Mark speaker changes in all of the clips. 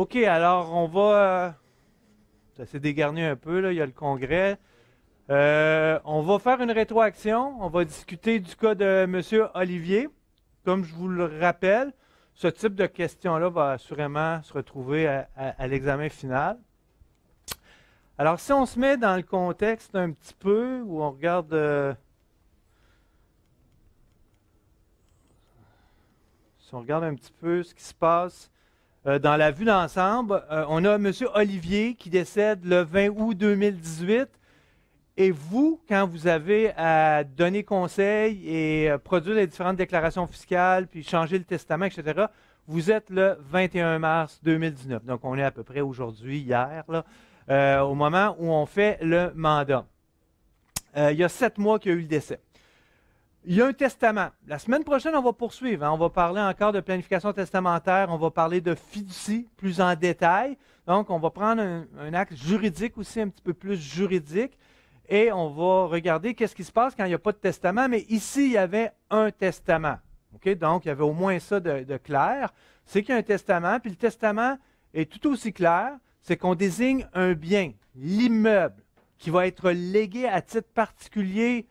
Speaker 1: OK, alors on va. Euh, ça s'est dégarni un peu, là, il y a le congrès. Euh, on va faire une rétroaction. On va discuter du cas de M. Olivier. Comme je vous le rappelle, ce type de question-là va assurément se retrouver à, l'examen final. Alors, si on se met dans le contexte un petit peu, où on regarde. Euh, si on regarde un petit peu ce qui se passe euh, dans la vue d'ensemble, euh, on a M. Olivier qui décède le 20 août 2018. Et vous, quand vous avez à donner conseil et euh, produire les différentes déclarations fiscales, puis changer le testament, etc., vous êtes le 21 mars 2019. Donc, on est à peu près aujourd'hui, hier, au moment où on fait le mandat. il y a sept mois qu'il y a eu le décès. Il y a un testament. La semaine prochaine, on va poursuivre. Hein. On va parler encore de planification testamentaire. On va parler de fiducie plus en détail. Donc, on va prendre un, acte juridique aussi, un petit peu plus juridique. Et on va regarder qu'est-ce qui se passe quand il n'y a pas de testament. Mais ici, il y avait un testament. Donc, il y avait au moins ça de clair. C'est qu'il y a un testament. Puis le testament est tout aussi clair. C'est qu'on désigne un bien, l'immeuble, qui va être légué à titre particulier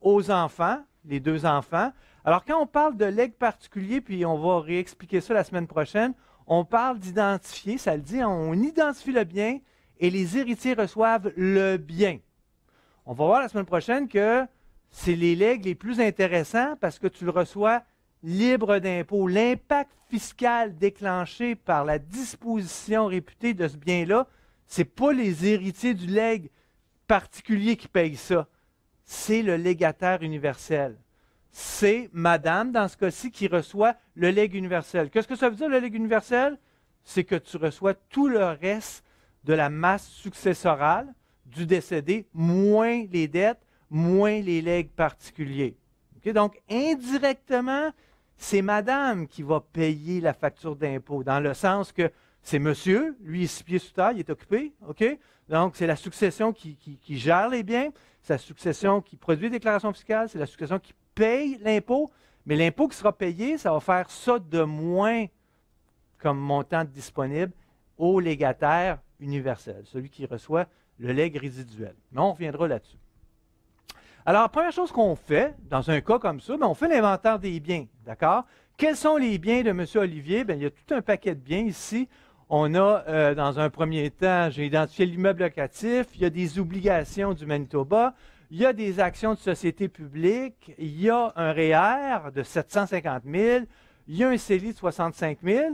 Speaker 1: aux enfants les deux enfants. Alors, quand on parle de legs particulier, puis on va réexpliquer ça la semaine prochaine, on parle d'identifier, ça le dit, on identifie le bien et les héritiers reçoivent le bien. On va voir la semaine prochaine que c'est les legs les plus intéressants parce que tu le reçois libre d'impôt. L'impact fiscal déclenché par la disposition réputée de ce bien-là, ce n'est pas les héritiers du legs particulier qui payent ça c'est le légataire universel. C'est Madame, dans ce cas-ci, qui reçoit le legs universel. Qu'est-ce que ça veut dire, le legs universel? C'est que tu reçois tout le reste de la masse successorale du décédé, moins les dettes, moins les legs particuliers. Donc, indirectement, c'est Madame qui va payer la facture d'impôt, dans le sens que c'est monsieur, lui, il six pieds sous terre, il est occupé, OK? Donc, c'est la succession qui, gère les biens, c'est la succession qui produit les déclarations fiscales, c'est la succession qui paye l'impôt, mais l'impôt qui sera payé, ça va faire ça de moins comme montant disponible au légataire universel, celui qui reçoit le legs résiduel. Mais on reviendra là-dessus. Alors, première chose qu'on fait dans un cas comme ça, ben, on fait l'inventaire des biens, d'accord? Quels sont les biens de M. Olivier? Bien, il y a tout un paquet de biens ici. On a, euh, dans un premier temps, j'ai identifié l'immeuble locatif, il y a des obligations du Manitoba, il y a des actions de société publique, il y a un REER e de 750 000, il y a un CELI de 65 000,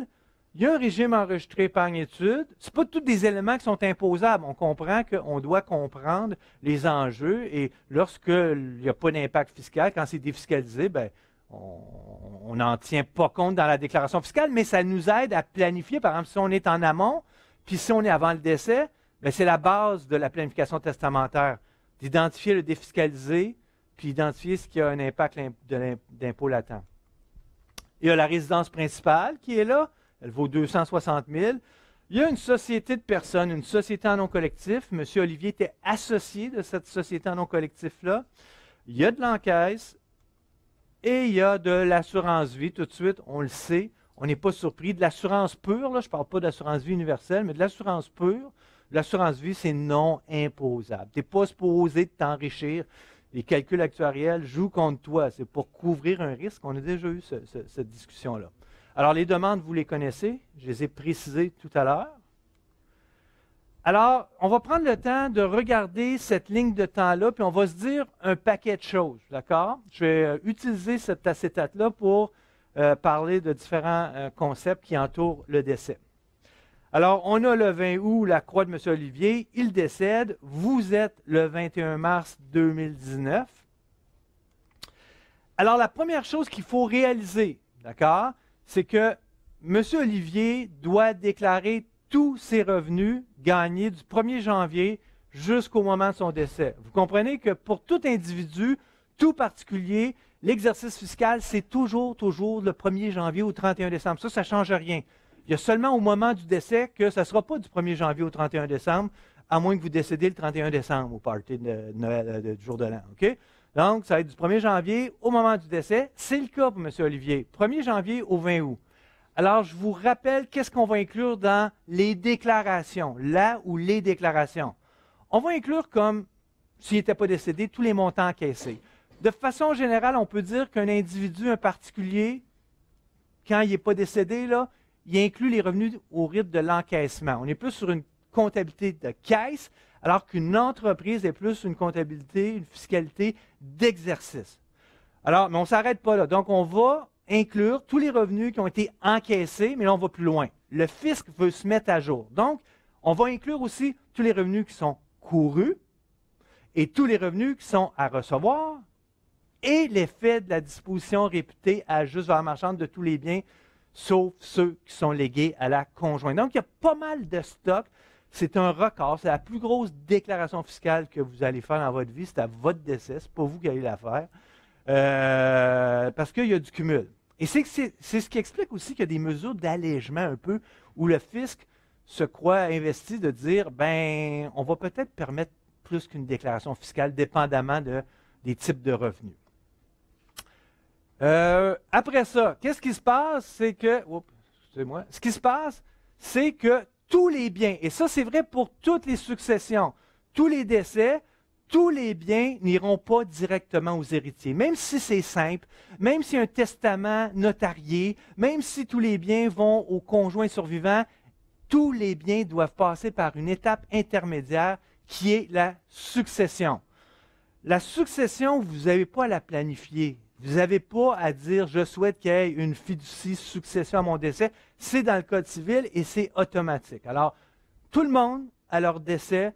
Speaker 1: il y a un régime enregistré épargne étude. Ce pas tous des éléments qui sont imposables. On comprend qu'on doit comprendre les enjeux et lorsqu'il n'y a pas d'impact fiscal, quand c'est défiscalisé, ben, on n'en tient pas compte dans la déclaration fiscale, mais ça nous aide à planifier. Par exemple, si on est en amont, puis si on est avant le décès, ben, c'est la base de la planification testamentaire, d'identifier le défiscalisé, puis identifier ce qui a un impact d'impôt latent. Il y a la résidence principale qui est là, elle vaut 260 000. Il y a une société de personnes, une société en non collectif. Monsieur Olivier était associé de cette société en non collectif-là. Il y a de l'encaisse, et il y a de l'assurance vie, tout de suite, on le sait, on n'est pas surpris. De l'assurance pure, là, je ne parle pas d'assurance vie universelle, mais de l'assurance pure, l'assurance vie, c'est non imposable. Tu n'es pas supposé t'enrichir. Les calculs actuariels jouent contre toi. C'est pour couvrir un risque. On a déjà eu cette discussion-là. Alors, les demandes, vous les connaissez. Je les ai précisées tout à l'heure. Alors, on va prendre le temps de regarder cette ligne de temps-là, puis on va se dire un paquet de choses, d'accord? Je vais euh, utiliser cet acétate-là pour euh, parler de différents euh, concepts qui entourent le décès. Alors, on a le 20 août, la croix de M. Olivier, il décède, vous êtes le 21 mars 2019. Alors, la première chose qu'il faut réaliser, d'accord, c'est que M. Olivier doit déclarer tous ses revenus gagnés du 1er janvier jusqu'au moment de son décès. Vous comprenez que pour tout individu, tout particulier, l'exercice fiscal, c'est toujours, toujours le 1er janvier au 31 décembre. Ça, ça ne change rien. Il y a seulement au moment du décès que ça ne sera pas du 1er janvier au 31 décembre, à moins que vous décédiez le 31 décembre au party de Noël, euh, du jour de l'an. Donc, ça va être du 1er janvier au moment du décès. C'est le cas pour M. Olivier. 1er janvier au 20 août. Alors, je vous rappelle qu'est-ce qu'on va inclure dans les déclarations, là ou les déclarations. On va inclure comme, s'il n'était pas décédé, tous les montants encaissés. De façon générale, on peut dire qu'un individu, un particulier, quand il n'est pas décédé, là, il inclut les revenus au rythme de l'encaissement. On est plus sur une comptabilité de caisse, alors qu'une entreprise est plus une comptabilité, une fiscalité d'exercice. Alors, mais on ne s'arrête pas là. Donc, on va inclure tous les revenus qui ont été encaissés, mais là, on va plus loin. Le fisc veut se mettre à jour. Donc, on va inclure aussi tous les revenus qui sont courus et tous les revenus qui sont à recevoir et l'effet de la disposition réputée à juste valeur marchande de tous les biens, sauf ceux qui sont légués à la conjointe. Donc, il y a pas mal de stocks. C'est un record. C'est la plus grosse déclaration fiscale que vous allez faire dans votre vie. C'est à votre décès. Ce pas vous qui allez la faire. Euh, parce qu'il y a du cumul. Et c'est ce qui explique aussi qu'il y a des mesures d'allègement un peu où le fisc se croit investi de dire, ben, on va peut-être permettre plus qu'une déclaration fiscale, dépendamment de, des types de revenus. Euh, après ça, qu'est-ce qui se passe? C'est que, moi ce qui se passe, c'est que tous les biens, et ça c'est vrai pour toutes les successions, tous les décès, tous les biens n'iront pas directement aux héritiers, même si c'est simple, même si un testament notarié, même si tous les biens vont aux conjoints survivants, tous les biens doivent passer par une étape intermédiaire qui est la succession. La succession, vous n'avez pas à la planifier. Vous n'avez pas à dire je souhaite qu'il y ait une fiducie succession à mon décès. C'est dans le Code civil et c'est automatique. Alors, tout le monde, à leur décès,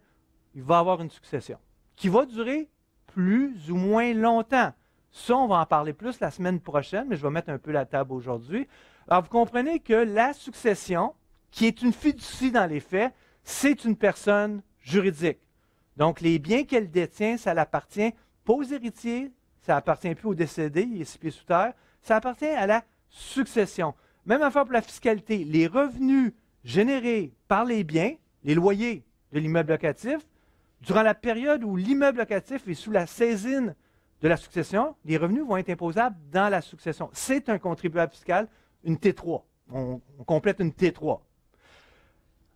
Speaker 1: il va avoir une succession qui va durer plus ou moins longtemps. Ça, on va en parler plus la semaine prochaine, mais je vais mettre un peu la table aujourd'hui. Alors, vous comprenez que la succession, qui est une fiducie dans les faits, c'est une personne juridique. Donc, les biens qu'elle détient, ça n'appartient pas aux héritiers, ça appartient plus aux décédés, il est six sous terre, ça appartient à la succession. Même affaire pour la fiscalité, les revenus générés par les biens, les loyers de l'immeuble locatif, Durant la période où l'immeuble locatif est sous la saisine de la succession, les revenus vont être imposables dans la succession. C'est un contribuable fiscal, une T3. On, complète une T3.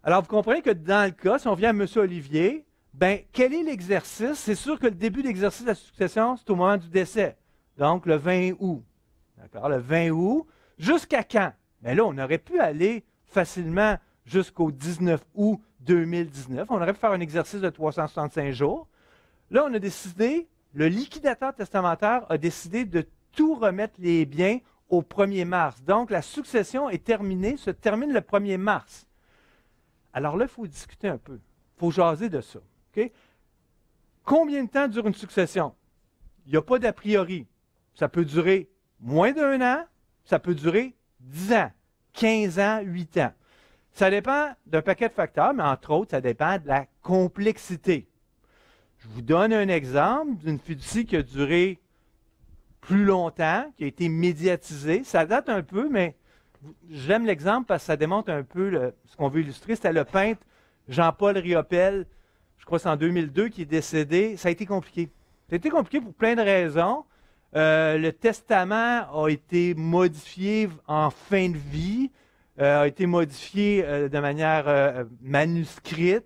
Speaker 1: Alors, vous comprenez que dans le cas, si on vient à M. Olivier, ben, quel est l'exercice? C'est sûr que le début d'exercice de la succession, c'est au moment du décès. Donc, le 20 août. D'accord? Le 20 août. Jusqu'à quand? Mais ben là, on aurait pu aller facilement jusqu'au 19 août 2019. On aurait pu faire un exercice de 365 jours. Là, on a décidé, le liquidateur testamentaire a décidé de tout remettre les biens au 1er mars. Donc, la succession est terminée, se termine le 1er mars. Alors là, il faut discuter un peu. Il faut jaser de ça. Combien de temps dure une succession? Il n'y a pas d'a priori. Ça peut durer moins d'un an, ça peut durer 10 ans, 15 ans, 8 ans. Ça dépend d'un paquet de facteurs, mais entre autres, ça dépend de la complexité. Je vous donne un exemple d'une fiducie qui a duré plus longtemps, qui a été médiatisée. Ça date un peu, mais j'aime l'exemple parce que ça démontre un peu ce qu'on veut illustrer. C'était le peintre Jean-Paul Riopel, je crois que c'est en 2002, qui est décédé. Ça a été compliqué. Ça a été compliqué pour plein de raisons. Euh, le testament a été modifié en fin de vie. Euh, a été modifié euh, de manière euh, manuscrite.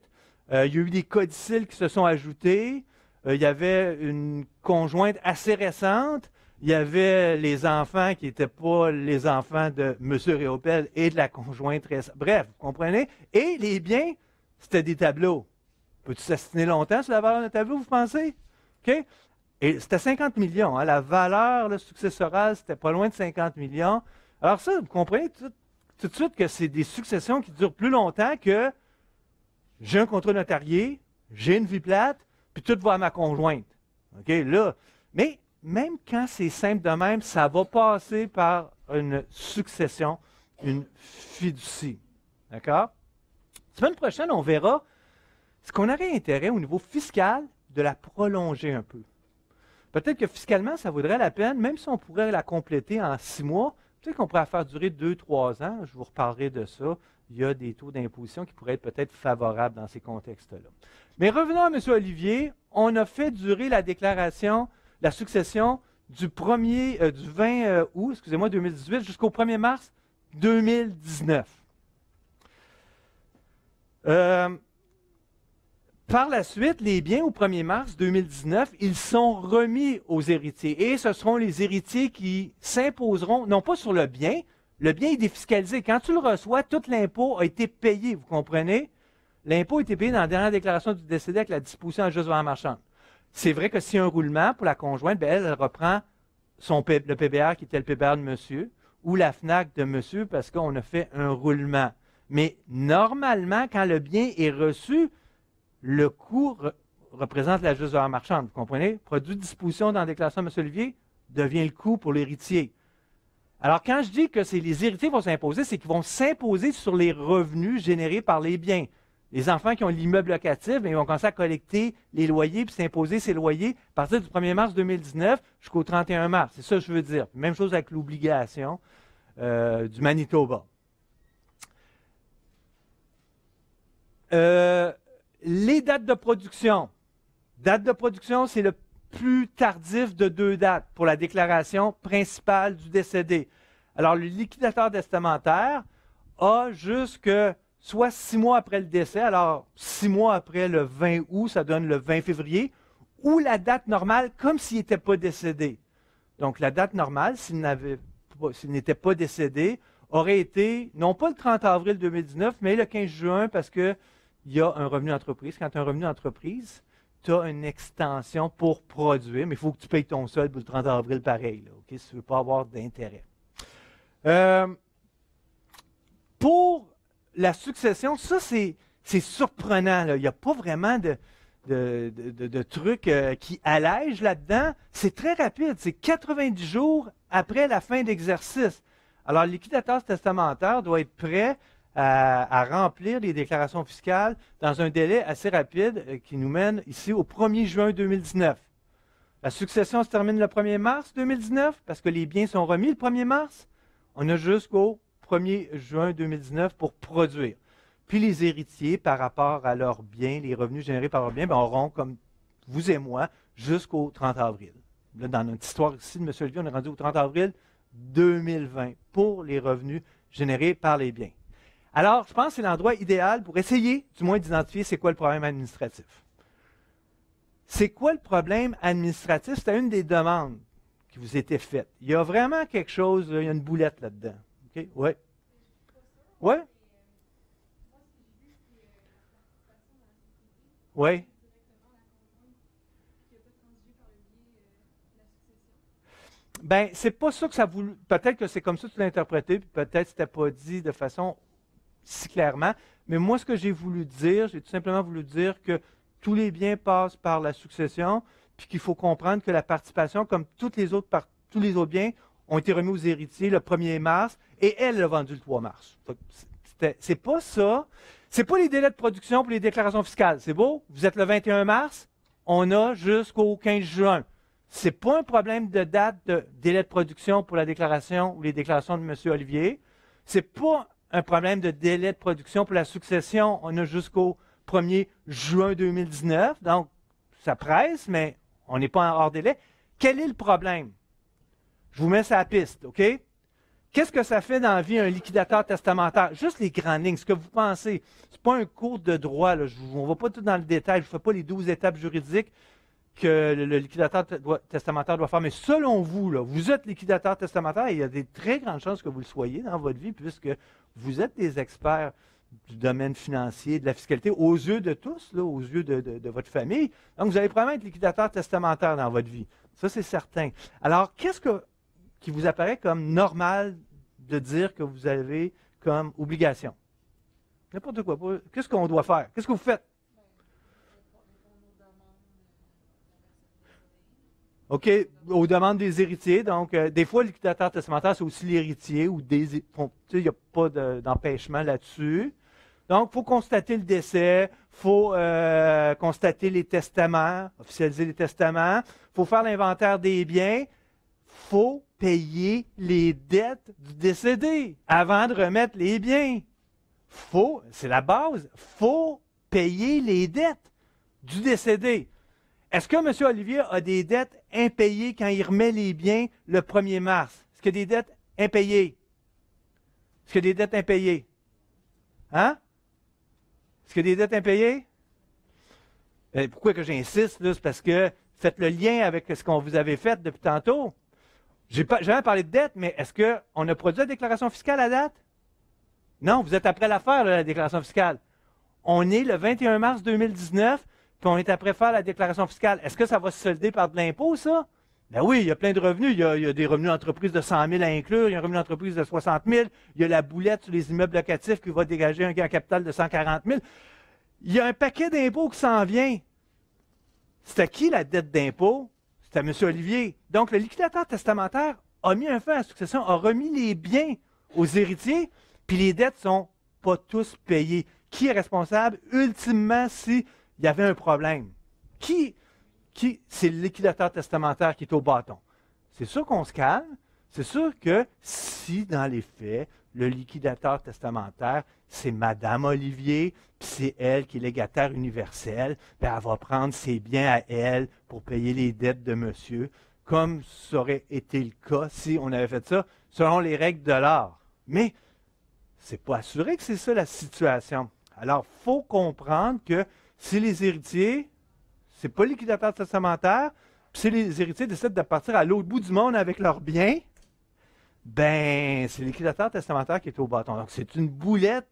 Speaker 1: il y a eu des codicilles qui se sont ajoutés. il y avait une conjointe assez récente. Il y avait les enfants qui n'étaient pas les enfants de M. Réopel et de la conjointe récente. Bref, vous comprenez? Et les biens, c'était des tableaux. Peux-tu s'assiner longtemps sur la valeur d'un tableau, vous pensez? OK? Et c'était 50 millions. Hein. La valeur le successorale, c'était pas loin de 50 millions. Alors ça, vous comprenez, tout, tout de suite que c'est des successions qui durent plus longtemps que j'ai un contrat notarié, j'ai une vie plate, puis tout va à ma conjointe. OK, là. Mais même quand c'est simple de même, ça va passer par une succession, une fiducie. D'accord? Semaine prochaine, on verra ce qu'on aurait intérêt au niveau fiscal de la prolonger un peu. Peut-être que fiscalement, ça vaudrait la peine, même si on pourrait la compléter en six mois, Peut-être qu'on pourrait faire durer 2 trois ans, je vous reparlerai de ça. Il y a des taux d'imposition qui pourraient être peut-être favorables dans ces contextes-là. Mais revenons à M. Olivier. On a fait durer la déclaration, la succession du, 1 euh, du 20 euh, août excusez-moi, 2018 jusqu'au 1er mars 2019. Par la suite, les biens au 1er mars 2019, ils sont remis aux héritiers. Et ce seront les héritiers qui s'imposeront, non pas sur le bien, le bien est défiscalisé. Quand tu le reçois, tout l'impôt a été payé, vous comprenez? L'impôt a été payé dans la dernière déclaration du décédé avec la disposition en juste la marchande. C'est vrai que si un roulement pour la conjointe, ben, elle, reprend son, le PBR qui était le PBR de monsieur ou la FNAC de monsieur parce qu'on a fait un roulement. Mais normalement, quand le bien est reçu, le coût représente la de valeur marchande. Vous comprenez? Produit de disposition dans la déclaration de M. Olivier devient le coût pour l'héritier. Alors, quand je dis que c'est les héritiers vont s'imposer, c'est qu'ils vont s'imposer sur les revenus générés par les biens. Les enfants qui ont l'immeuble locatif, ben, ils vont commencer à collecter les loyers et s'imposer ces loyers à partir du 1er mars 2019 jusqu'au 31 mars. C'est ça que je veux dire. Même chose avec l'obligation euh, du Manitoba. Euh, les dates de production. Date de production, c'est le plus tardif de deux dates pour la déclaration principale du décédé. Alors, le liquidateur testamentaire a jusque soit six mois après le décès, alors six mois après le 20 août, ça donne le 20 février, ou la date normale comme s'il n'était pas décédé. Donc, la date normale, s'il n'était pas, décédé, aurait été non pas le 30 avril 2019, mais le 15 juin parce que il y a un revenu d'entreprise. Quand tu as un revenu d'entreprise, tu as une extension pour produire, mais il faut que tu payes ton solde pour le 30 avril pareil, Ok, si tu ne veux pas avoir d'intérêt. Euh, pour la succession, ça, c'est, surprenant. Il n'y a pas vraiment de, truc euh, qui allège là-dedans. C'est très rapide. C'est 90 jours après la fin d'exercice. Alors, l'équitateur testamentaire doit être prêt à, remplir les déclarations fiscales dans un délai assez rapide euh, qui nous mène ici au 1er juin 2019. La succession se termine le 1er mars 2019 parce que les biens sont remis le 1er mars. On a jusqu'au 1er juin 2019 pour produire. Puis les héritiers, par rapport à leurs biens, les revenus générés par leurs biens, bien, auront, comme vous et moi, jusqu'au 30 avril. dans notre histoire ici de M. Levy, on est rendu au 30 avril 2020 pour les revenus générés par les biens. Alors, je pense que c'est l'endroit idéal pour essayer, du moins, d'identifier c'est quoi le problème administratif. C'est quoi le problème administratif? C'était une des demandes qui vous était faite. Il y a vraiment quelque chose, il y a une boulette là-dedans. OK? Oui. Oui? Oui. Ben, c'est pas ça que ça voulait, Peut-être que c'est comme ça que tu l'as interprété, puis peut-être que n'était pas dit de façon si clairement. Mais moi, ce que j'ai voulu dire, j'ai tout simplement voulu dire que tous les biens passent par la succession, puis qu'il faut comprendre que la participation, comme tous les autres biens, ont été remis aux héritiers le 1er mars, et elle l'a vendu le 3 mars. C'est pas ça. C'est pas les délais de production pour les déclarations fiscales. C'est beau? Vous êtes le 21 mars, on a jusqu'au 15 juin. C'est pas un problème de date de délai de production pour la déclaration ou les déclarations de M. Olivier. C'est pas un problème de délai de production pour la succession. On a jusqu'au 1er juin 2019, donc ça presse, mais on n'est pas hors délai. Quel est le problème? Je vous mets ça à la piste, OK? Qu'est-ce que ça fait dans la vie un liquidateur testamentaire? Juste les grandes lignes, ce que vous pensez. Ce n'est pas un cours de droit, on ne va pas tout dans le détail, je ne fais pas les 12 étapes juridiques que le liquidateur testamentaire doit faire. Mais selon vous, vous êtes liquidateur testamentaire et il y a des très grandes chances que vous le soyez dans votre vie puisque vous êtes des experts du domaine financier, de la fiscalité, aux yeux de tous, aux yeux de, votre famille. Donc, vous allez probablement être liquidateur testamentaire dans votre vie. Ça, c'est certain. Alors, qu'est-ce qui vous apparaît comme normal de dire que vous avez comme obligation? N'importe quoi. Qu'est-ce qu'on doit faire? Qu'est-ce que vous faites? OK, aux demandes des héritiers. Donc, euh, des fois, le liquidateur testamentaire, c'est aussi l'héritier ou des. sais, il n'y a pas d'empêchement là-dessus. Donc, il faut constater le décès, il faut euh, constater les testaments, officialiser les testaments, il faut faire l'inventaire des biens, faut payer les dettes du décédé avant de remettre les biens. Faut, c'est la base, faut payer les dettes du décédé. Est-ce que M. Olivier a des dettes Impayés quand il remet les biens le 1er mars? Est-ce qu'il y a des dettes impayées? Est-ce qu'il y a des dettes impayées? Hein? Est-ce qu'il y a des dettes impayées? Ben, pourquoi que j'insiste? C'est parce que faites le lien avec ce qu'on vous avait fait depuis tantôt. J'ai pas, jamais parlé de dette, mais est-ce qu'on a produit la déclaration fiscale à date? Non, vous êtes après l'affaire, la déclaration fiscale. On est le 21 mars 2019 puis on est après faire la déclaration fiscale, est-ce que ça va se solder par de l'impôt, ça? Ben oui, il y a plein de revenus. Il y a, des revenus d'entreprise de 100 000 à inclure, il y a un revenu d'entreprise de 60 000, il y a la boulette sur les immeubles locatifs qui va dégager un gain capital de 140 000. Il y a un paquet d'impôts qui s'en vient. C'est à qui la dette d'impôt? C'est à M. Olivier. Donc, le liquidateur testamentaire a mis un fin à la succession, a remis les biens aux héritiers, puis les dettes sont pas tous payées. Qui est responsable? Ultimement, si il y avait un problème. Qui, qui, c'est liquidateur testamentaire qui est au bâton. C'est sûr qu'on se calme. C'est sûr que si, dans les faits, le liquidateur testamentaire, c'est Madame Olivier, puis c'est elle qui est légataire universelle, ben, elle va prendre ses biens à elle pour payer les dettes de monsieur, comme ça aurait été le cas si on avait fait ça selon les règles de l'art. Mais c'est pas assuré que c'est ça la situation. Alors, faut comprendre que si les héritiers, c'est pas liquidateur testamentaire, puis si les héritiers décident de partir à l'autre bout du monde avec leurs biens, ben, c'est liquidateur testamentaire qui est au bâton. Donc, c'est une boulette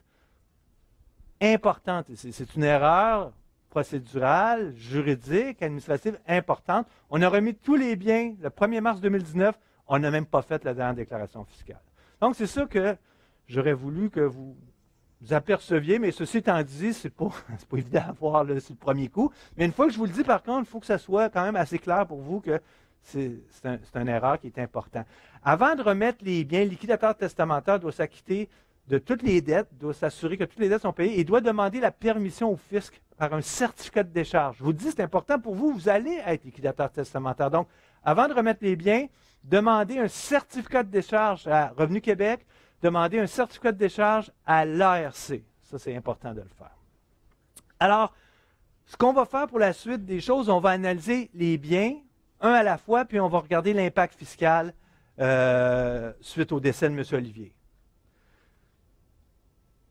Speaker 1: importante. C'est une erreur procédurale, juridique, administrative importante. On a remis tous les biens le 1er mars 2019. On n'a même pas fait la dernière déclaration fiscale. Donc, c'est ça que j'aurais voulu que vous vous aperceviez, mais ceci étant dit, c'est pas, pas évident à voir le, le premier coup. Mais une fois que je vous le dis, par contre, il faut que ça soit quand même assez clair pour vous que c'est un, une erreur qui est importante. Avant de remettre les biens, le liquidateur testamentaire doit s'acquitter de toutes les dettes, doit s'assurer que toutes les dettes sont payées et doit demander la permission au fisc par un certificat de décharge. Je vous dis, c'est important pour vous, vous allez être liquidateur testamentaire. Donc, avant de remettre les biens, demandez un certificat de décharge à Revenu Québec demander un certificat de décharge à l'ARC. Ça, c'est important de le faire. Alors, ce qu'on va faire pour la suite des choses, on va analyser les biens, un à la fois, puis on va regarder l'impact fiscal euh, suite au décès de M. Olivier.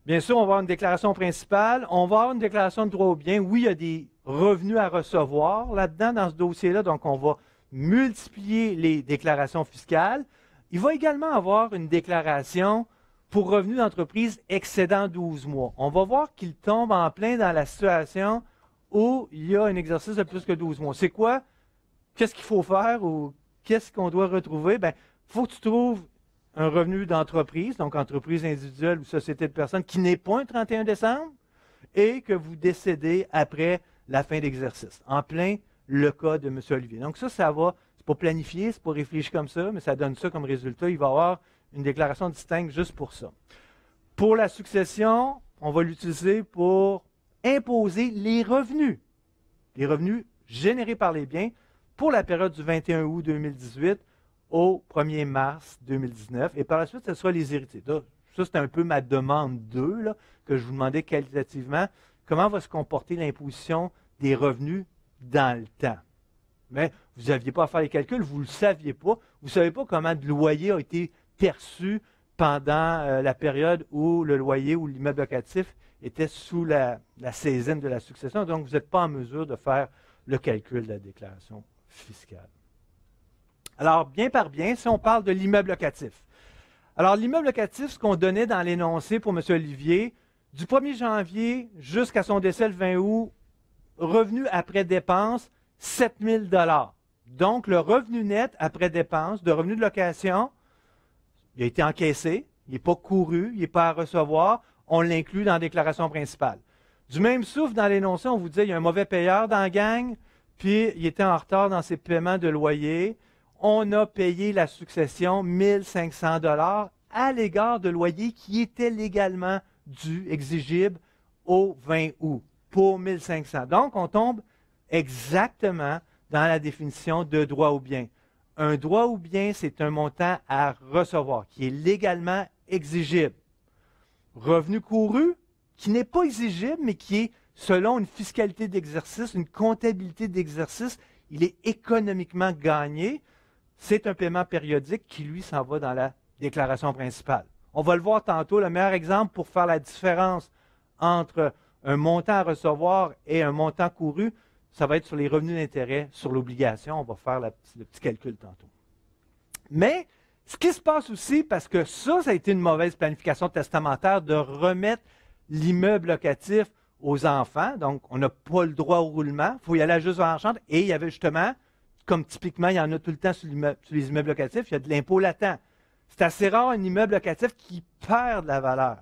Speaker 1: Bien sûr, on va avoir une déclaration principale, on va avoir une déclaration de droit au bien. Oui, il y a des revenus à recevoir là-dedans dans ce dossier-là, donc on va multiplier les déclarations fiscales. Il va également avoir une déclaration pour revenu d'entreprise excédant 12 mois. On va voir qu'il tombe en plein dans la situation où il y a un exercice de plus que 12 mois. C'est quoi? Qu'est-ce qu'il faut faire ou qu'est-ce qu'on doit retrouver? Il ben, faut que tu trouves un revenu d'entreprise, donc entreprise individuelle ou société de personnes, qui n'est pas un 31 décembre et que vous décédez après la fin d'exercice, en plein le cas de M. Olivier. Donc ça, ça va pour planifier, c'est pour réfléchir comme ça, mais ça donne ça comme résultat. Il va y avoir une déclaration distincte juste pour ça. Pour la succession, on va l'utiliser pour imposer les revenus, les revenus générés par les biens pour la période du 21 août 2018 au 1er mars 2019. Et par la suite, ce sera les héritiers. Ça, c'est un peu ma demande 2 que je vous demandais qualitativement. Comment va se comporter l'imposition des revenus dans le temps? mais vous n'aviez pas à faire les calculs, vous ne le saviez pas. Vous ne savez pas comment le loyer a été perçu pendant euh, la période où le loyer ou l'immeuble locatif était sous la, la saisine de la succession. Donc, vous n'êtes pas en mesure de faire le calcul de la déclaration fiscale. Alors, bien par bien, si on parle de l'immeuble locatif. Alors, l'immeuble locatif, ce qu'on donnait dans l'énoncé pour M. Olivier, du 1er janvier jusqu'à son décès le 20 août, revenu après dépenses, 7 000 Donc, le revenu net après dépenses de revenu de location, il a été encaissé, il n'est pas couru, il n'est pas à recevoir, on l'inclut dans la déclaration principale. Du même souffle, dans l'énoncé, on vous dit qu'il y a un mauvais payeur dans la gang, puis il était en retard dans ses paiements de loyer. On a payé la succession 1 dollars à l'égard de loyer qui était légalement dû, exigible au 20 août pour 500 Donc, on tombe exactement dans la définition de droit ou bien. Un droit ou bien, c'est un montant à recevoir qui est légalement exigible. Revenu couru, qui n'est pas exigible, mais qui est, selon une fiscalité d'exercice, une comptabilité d'exercice, il est économiquement gagné. C'est un paiement périodique qui, lui, s'en va dans la déclaration principale. On va le voir tantôt. Le meilleur exemple pour faire la différence entre un montant à recevoir et un montant couru, ça va être sur les revenus d'intérêt sur l'obligation. On va faire le petit calcul tantôt. Mais ce qui se passe aussi, parce que ça, ça a été une mauvaise planification testamentaire de remettre l'immeuble locatif aux enfants. Donc, on n'a pas le droit au roulement. Il faut y aller juste en chambre. Et il y avait justement, comme typiquement, il y en a tout le temps sur, les immeubles locatifs, il y a de l'impôt latent. C'est assez rare un immeuble locatif qui perd de la valeur.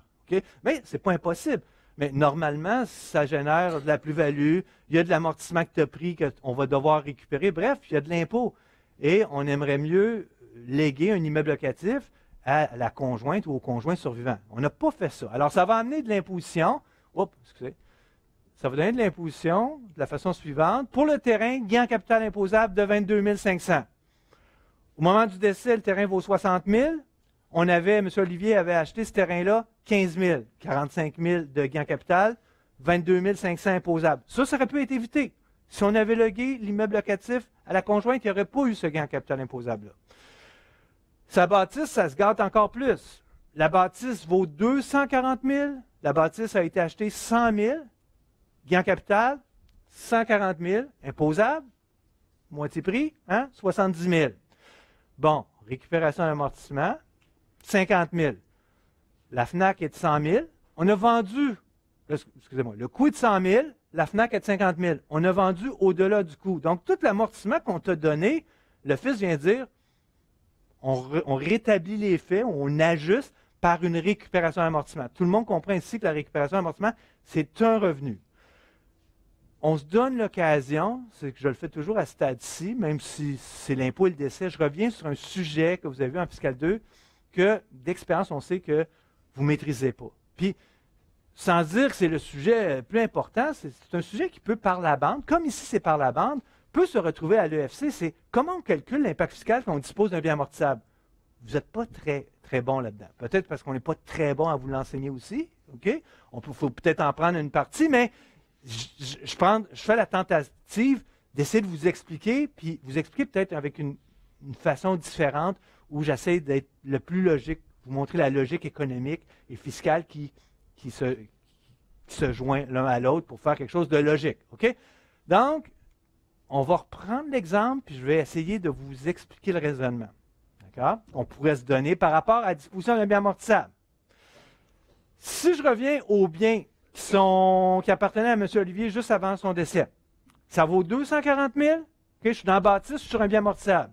Speaker 1: Mais ce n'est pas impossible. Mais normalement, ça génère de la plus-value, il y a de l'amortissement que tu as pris qu'on va devoir récupérer, bref, il y a de l'impôt. Et on aimerait mieux léguer un immeuble locatif à la conjointe ou au conjoint survivant. On n'a pas fait ça. Alors, ça va amener de l'imposition. Oups, excusez. Ça va donner de l'imposition de la façon suivante. Pour le terrain, gain capital imposable de 22 500. Au moment du décès, le terrain vaut 60 000. On avait, M. Olivier avait acheté ce terrain-là 15 000, 45 000 de gains capital, 22 500 imposables. Ça, ça aurait pu être évité. Si on avait logué l'immeuble locatif à la conjointe, il n'y aurait pas eu ce gain capital imposable-là. Sa bâtisse, ça se gâte encore plus. La bâtisse vaut 240 000. La bâtisse a été achetée 100 000. Gain capital, 140 000. Imposable, moitié prix, hein, 70 000. Bon, récupération d'amortissement, 50 000 la FNAC est de 100 000. On a vendu, excusez-moi, le coût est de 100 000, la FNAC est de 50 000. On a vendu au-delà du coût. Donc, tout l'amortissement qu'on t'a donné, le fils vient dire, on, rétablit les faits, on ajuste par une récupération d'amortissement. Tout le monde comprend ici que la récupération d'amortissement, c'est un revenu. On se donne l'occasion, c'est que je le fais toujours à ce stade-ci, même si c'est l'impôt et le décès, je reviens sur un sujet que vous avez vu en fiscal 2, que d'expérience, on sait que vous ne maîtrisez pas. Puis, sans dire que c'est le sujet le plus important, c'est un sujet qui peut, par la bande, comme ici c'est par la bande, peut se retrouver à l'EFC, c'est comment on calcule l'impact fiscal quand on dispose d'un bien amortissable. Vous n'êtes pas très, très bon là-dedans. Peut-être parce qu'on n'est pas très bon à vous l'enseigner aussi. OK? On peut, faut peut-être en prendre une partie, mais je, prends, je fais la tentative d'essayer de vous expliquer, puis vous expliquer peut-être avec une, une façon différente où j'essaie d'être le plus logique vous montrer la logique économique et fiscale qui, qui, se, se joint l'un à l'autre pour faire quelque chose de logique. OK? Donc, on va reprendre l'exemple, puis je vais essayer de vous expliquer le raisonnement. D'accord? On pourrait se donner par rapport à la disposition d'un bien amortissable. Si je reviens aux biens qui, appartenaient à M. Olivier juste avant son décès, ça vaut 240 000. je suis dans la bâtisse, sur un bien amortissable.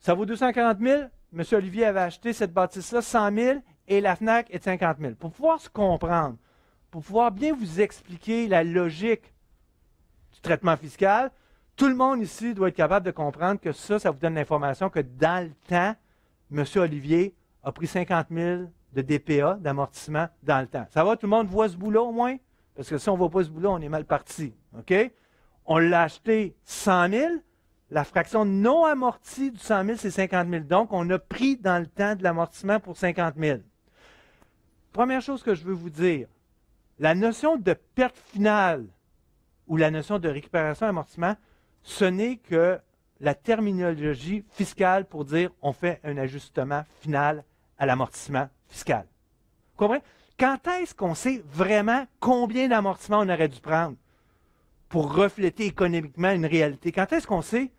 Speaker 1: Ça vaut 240 000. M. Olivier avait acheté cette bâtisse-là 100 000 et la FNAC est 50 000. Pour pouvoir se comprendre, pour pouvoir bien vous expliquer la logique du traitement fiscal, tout le monde ici doit être capable de comprendre que ça, ça vous donne l'information que dans le temps, M. Olivier a pris 50 000 de DPA, d'amortissement, dans le temps. Ça va, tout le monde voit ce boulot au moins? Parce que si on ne voit pas ce boulot, on est mal parti. OK? On l'a acheté 100 000, la fraction non amortie du 100 000, c'est 50 000. Donc, on a pris dans le temps de l'amortissement pour 50 000. Première chose que je veux vous dire, la notion de perte finale ou la notion de récupération-amortissement, ce n'est que la terminologie fiscale pour dire on fait un ajustement final à l'amortissement fiscal. Vous comprenez? Quand est-ce qu'on sait vraiment combien d'amortissement on aurait dû prendre pour refléter économiquement une réalité? Quand est-ce qu'on sait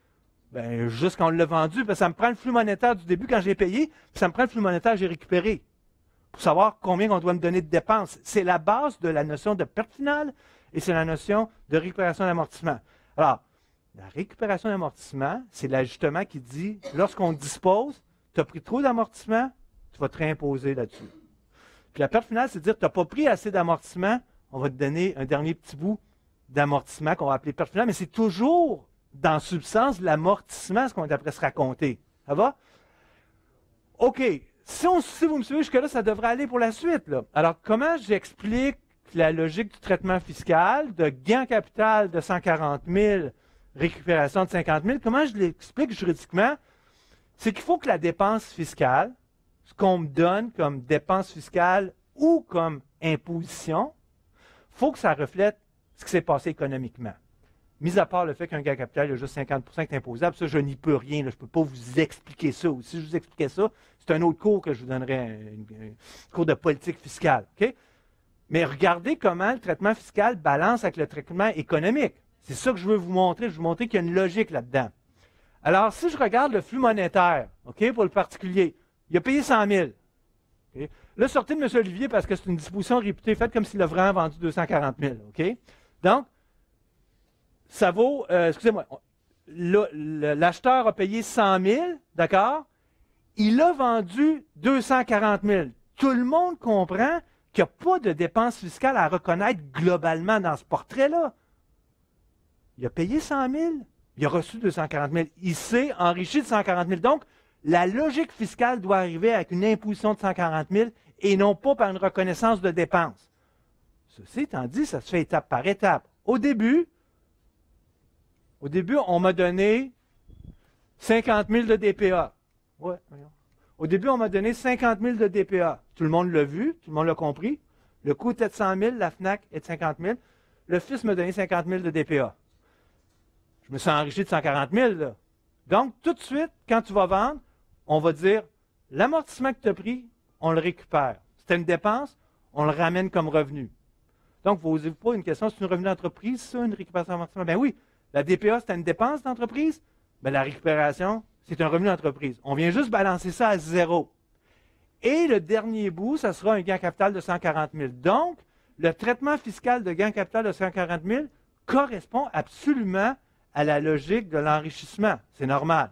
Speaker 1: ben, juste qu'on l'a vendu, ça me prend le flux monétaire du début quand j'ai payé, puis ça me prend le flux monétaire que j'ai récupéré pour savoir combien on doit me donner de dépenses. C'est la base de la notion de perte finale et c'est la notion de récupération d'amortissement. Alors, la récupération d'amortissement, c'est l'ajustement qui dit, lorsqu'on dispose, tu as pris trop d'amortissement, tu vas te réimposer là-dessus. Puis la perte finale, c'est dire, tu n'as pas pris assez d'amortissement, on va te donner un dernier petit bout d'amortissement qu'on va appeler perte finale, mais c'est toujours dans substance, l'amortissement, ce qu'on est après se raconter. Ça va? OK. Si, vous me suivez jusque-là, ça devrait aller pour la suite. Alors, comment j'explique la logique du traitement fiscal de gain capital de 140 000, récupération de 50 000? Comment je l'explique juridiquement? C'est qu'il faut que la dépense fiscale, ce qu'on me donne comme dépense fiscale ou comme imposition, faut que ça reflète ce qui s'est passé économiquement. Mis à part le fait qu'un gain capital, il y a juste 50 qui est imposable, ça, je n'y peux rien. je ne peux pas vous expliquer ça. si je vous expliquais ça, c'est un autre cours que je vous donnerais, un cours de politique fiscale. Mais regardez comment le traitement fiscal balance avec le traitement économique. C'est ça que je veux vous montrer. Je veux vous montrer qu'il y a une logique là-dedans. Alors, si je regarde le flux monétaire, OK, pour le particulier, il a payé 100 000. Là, sortez de M. Olivier parce que c'est une disposition réputée faite comme s'il a vraiment vendu 240 000. OK? Donc, ça vaut, euh, excusez-moi, l'acheteur a payé 100 000, d'accord? Il a vendu 240 000. Tout le monde comprend qu'il n'y a pas de dépenses fiscales à reconnaître globalement dans ce portrait-là. Il a payé 100 000, il a reçu 240 000, il s'est enrichi de 140 000. Donc, la logique fiscale doit arriver avec une imposition de 140 000 et non pas par une reconnaissance de dépenses. Ceci étant dit, ça se fait étape par étape. Au début, au début, on m'a donné 50 000 de DPA. Ouais, Au début, on m'a donné 50 000 de DPA. Tout le monde l'a vu, tout le monde l'a compris. Le coût était de 100 000, la FNAC est de 50 000. Le fils m'a donné 50 000 de DPA. Je me suis enrichi de 140 000. Donc, tout de suite, quand tu vas vendre, on va dire, l'amortissement que tu as pris, on le récupère. C'était une dépense, on le ramène comme revenu. Donc, vous posez pas une question, c'est une revenu d'entreprise, ça, une récupération d'amortissement? Ben oui, la DPA, c'est une dépense d'entreprise. mais ben, la récupération, c'est un revenu d'entreprise. On vient juste balancer ça à zéro. Et le dernier bout, ça sera un gain capital de 140 000. Donc, le traitement fiscal de gain capital de 140 000 correspond absolument à la logique de l'enrichissement. C'est normal.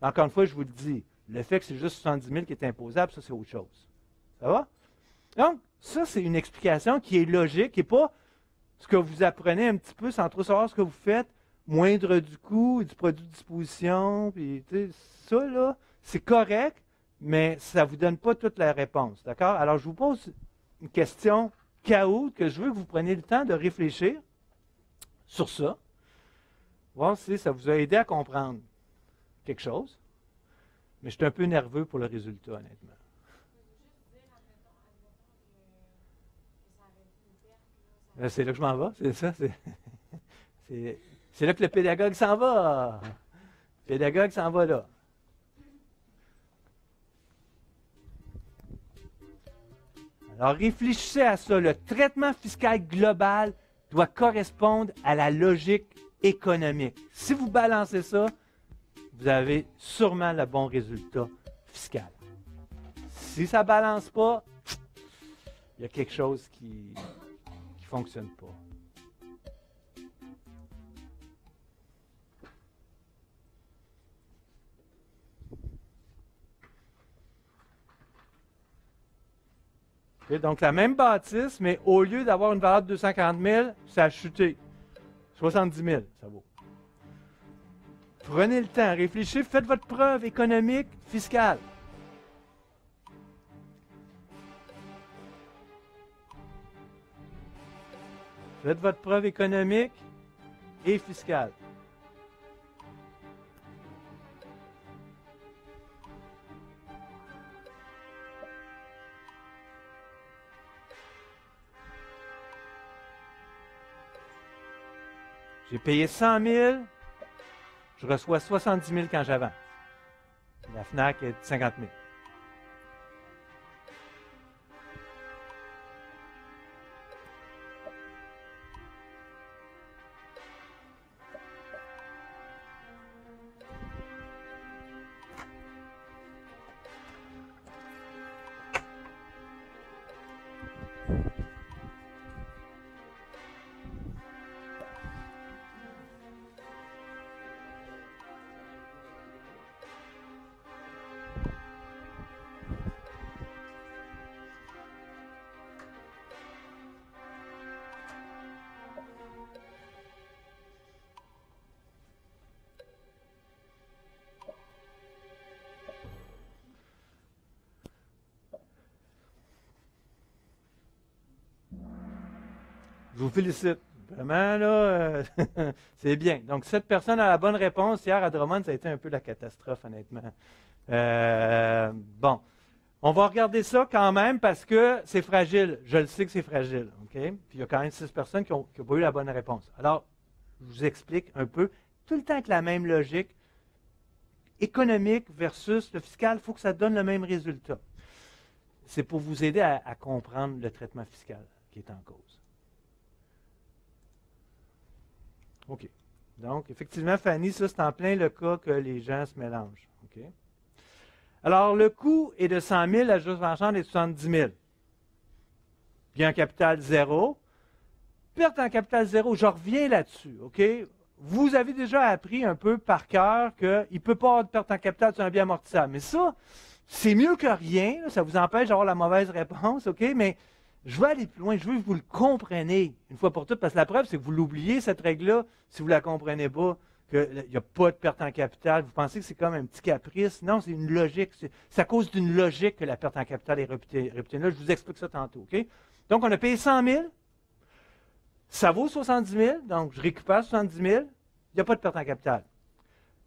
Speaker 1: Encore une fois, je vous le dis, le fait que c'est juste 70 000 qui est imposable, ça, c'est autre chose. Ça va? Donc, ça, c'est une explication qui est logique et pas ce que vous apprenez un petit peu sans trop savoir ce que vous faites moindre du coût, du produit de disposition, puis ça, là, c'est correct, mais ça ne vous donne pas toute la réponse, d'accord? Alors, je vous pose une question chaos que je veux que vous preniez le temps de réfléchir sur ça, voir si ça vous a aidé à comprendre quelque chose, mais je suis un peu nerveux pour le résultat, honnêtement. Ben, c'est là que je m'en vais, c'est ça? C'est C'est là que le pédagogue s'en va. Le pédagogue s'en va là. Alors réfléchissez à ça. Le traitement fiscal global doit correspondre à la logique économique. Si vous balancez ça, vous avez sûrement le bon résultat fiscal. Si ça ne balance pas, il y a quelque chose qui ne fonctionne pas. donc, la même bâtisse, mais au lieu d'avoir une valeur de 240 000, ça a chuté. 70 000, ça vaut. Prenez le temps, réfléchissez, faites votre preuve économique, fiscale. Faites votre preuve économique et fiscale. J'ai payé 100 000, je reçois 70 000 quand j'avance. La FNAC est de 50 000. Je vous félicite. Vraiment, là, euh, c'est bien. Donc, cette personne a la bonne réponse. Hier, à Drummond, ça a été un peu la catastrophe, honnêtement. Euh, bon. On va regarder ça quand même parce que c'est fragile. Je le sais que c'est fragile. OK? Puis il y a quand même six personnes qui n'ont pas eu la bonne réponse. Alors, je vous explique un peu, tout le temps avec la même logique, économique versus le fiscal, il faut que ça donne le même résultat. C'est pour vous aider à comprendre le traitement fiscal qui est en cause. OK. Donc, effectivement, Fanny, ça, c'est en plein le cas que les gens se mélangent. OK. Alors, le coût est de 100 000, la juste marchande est de 70 000. Bien capital zéro. Perte en capital zéro, je reviens là-dessus, OK? Vous avez déjà appris un peu par cœur qu'il ne peut pas avoir de perte en capital sur un bien amortissable. Mais ça, c'est mieux que rien. Ça vous empêche d'avoir la mauvaise réponse, OK? Mais je veux aller plus loin, je veux que vous le compreniez une fois pour toutes, parce que la preuve, c'est que vous l'oubliez, cette règle-là, si vous ne la comprenez pas, qu'il n'y a pas de perte en capital. Vous pensez que c'est comme un petit caprice. Non, c'est une logique. C'est à cause d'une logique que la perte en capital est réputée, Là, je vous explique ça tantôt. Donc, on a payé 100 000. Ça vaut 70 000. Donc, je récupère 70 000. Il n'y a pas de perte en capital.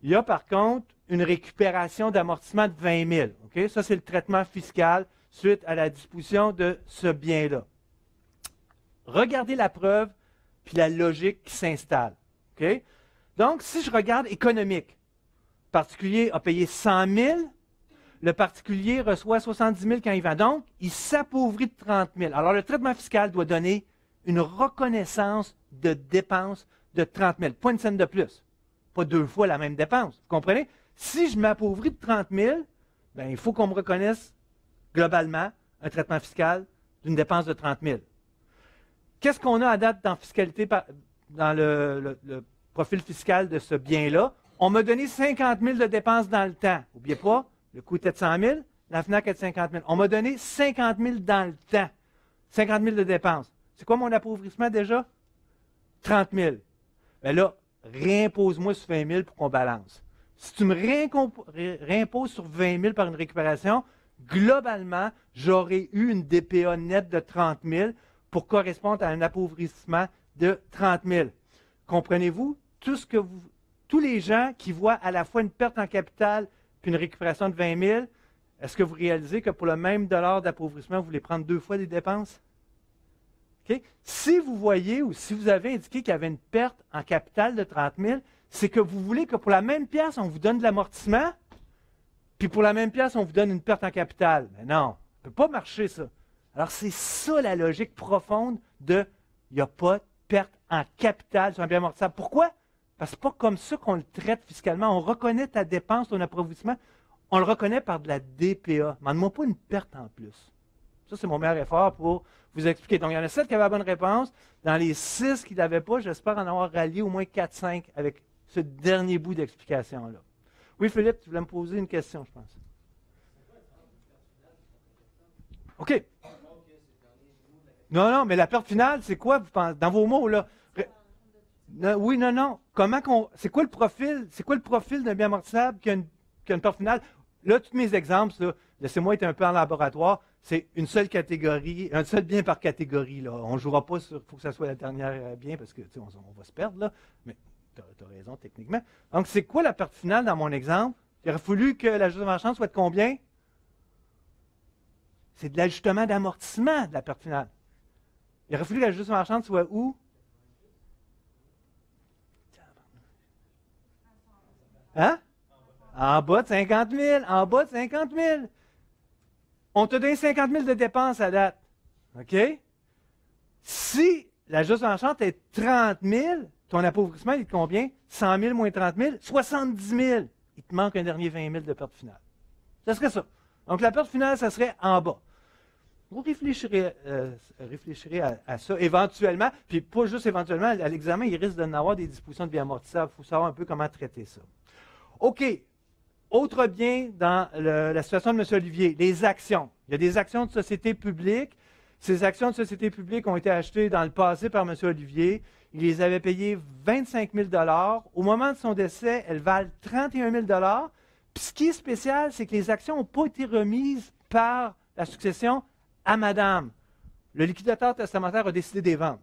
Speaker 1: Il y a, par contre, une récupération d'amortissement de 20 000. Ça, c'est le traitement fiscal suite à la disposition de ce bien-là. Regardez la preuve, puis la logique qui s'installe. Donc, si je regarde économique, le particulier a payé 100 000, le particulier reçoit 70 000 quand il vend. Donc, il s'appauvrit de 30 000. Alors, le traitement fiscal doit donner une reconnaissance de dépense de 30 000. Point de scène de plus. Pas deux fois la même dépense. Vous comprenez? Si je m'appauvris de 30 000, ben, il faut qu'on me reconnaisse globalement un traitement fiscal d'une dépense de 30 000. Qu'est-ce qu'on a à date dans, fiscalité, dans le, profil fiscal de ce bien-là? On m'a donné 50 000 de dépenses dans le temps. N'oubliez pas, le coût était de 100 000, la FNAC est de 50 000. On m'a donné 50 000 dans le temps. 50 000 de dépenses. C'est quoi mon appauvrissement déjà? 30 000. Bien là, réimpose-moi sur 20 000 pour qu'on balance. Si tu me réimposes sur 20 000 par une récupération, globalement, j'aurais eu une DPA nette de 30 000 pour correspondre à un appauvrissement de 30 000. Comprenez-vous? tous les gens qui voient à la fois une perte en capital puis une récupération de 20 000, est-ce que vous réalisez que pour le même dollar d'appauvrissement, vous voulez prendre deux fois des dépenses? Si vous voyez ou si vous avez indiqué qu'il y avait une perte en capital de 30 000, c'est que vous voulez que pour la même pièce, on vous donne de l'amortissement, puis pour la même pièce, on vous donne une perte en capital. Mais non, ça ne peut pas marcher ça. Alors c'est ça la logique profonde de il n'y a pas de perte en capital sur un bien amortissable. Pourquoi? Parce que ce pas comme ça qu'on le traite fiscalement. On reconnaît ta dépense, ton approvisionnement. On le reconnaît par de la DPA. Mande-moi pas une perte en plus. Ça, c'est mon meilleur effort pour vous expliquer. Donc, il y en a sept qui avaient la bonne réponse. Dans les six qui ne l'avaient pas, j'espère en avoir rallié au moins 4-5 avec ce dernier bout d'explication-là. Oui, Philippe, tu voulais me poser une question, je pense. OK. Non, non, mais la perte finale, c'est quoi, vous pensez, dans vos mots, là? oui, non, non. Comment qu'on. C'est quoi le profil? C'est quoi le profil d'un bien amortissable qui a, une, perte finale? Là, tous mes exemples, laissez-moi être un peu en laboratoire. C'est une seule catégorie, un seul bien par catégorie. Là. On ne jouera pas sur. Il faut que ça soit la dernière euh, bien parce que on, va se perdre. Là. Mais tu as, raison techniquement. Donc, c'est quoi la perte finale dans mon exemple? Il aurait fallu que la juste soit de combien? C'est de l'ajustement d'amortissement de la perte finale. Il aurait fallu que la juste marchande soit où? Hein? En bas de 50 000. En bas de 50 000. On te donne 50 000 de dépenses à date. OK? Si la juste marchande est 30 000, ton appauvrissement, il est combien? 100 000 moins 30 000? 70 000! Il te manque un dernier 20 000 de perte finale. Ce serait ça. Donc, la perte finale, ça serait en bas. Vous réfléchirez, euh, à, ça éventuellement, puis pas juste éventuellement, à l'examen, il risque d'en avoir des dispositions de bien amortissables. Il faut savoir un peu comment traiter ça. OK. Autre bien dans la situation de M. Olivier, les actions. Il y a des actions de société publique. Ces actions de société publique ont été achetées dans le passé par M. Olivier. Il les avait payés 25 000 Au moment de son décès, elles valent 31 000 Puis ce qui est spécial, c'est que les actions n'ont pas été remises par la succession à madame. Le liquidateur testamentaire a décidé des ventes.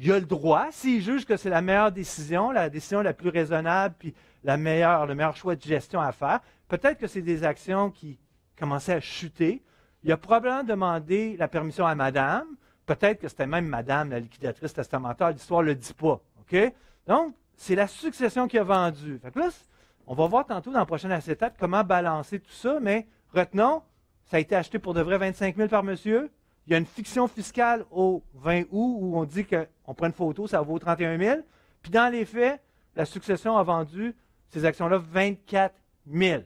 Speaker 1: Il a le droit, s'il juge que c'est la meilleure décision, la décision la plus raisonnable, puis la meilleure, le meilleur choix de gestion à faire, peut-être que c'est des actions qui commençaient à chuter. Il a probablement demandé la permission à madame Peut-être que c'était même madame, la liquidatrice testamentaire, l'histoire ne le dit pas. OK? Donc, c'est la succession qui a vendu. Fait on va voir tantôt dans la prochaine assiette comment balancer tout ça, mais retenons, ça a été acheté pour de vrai 25 000 par monsieur. Il y a une fiction fiscale au 20 août où on dit qu'on prend une photo, ça vaut 31 000. Puis dans les faits, la succession a vendu ces actions-là 24 000.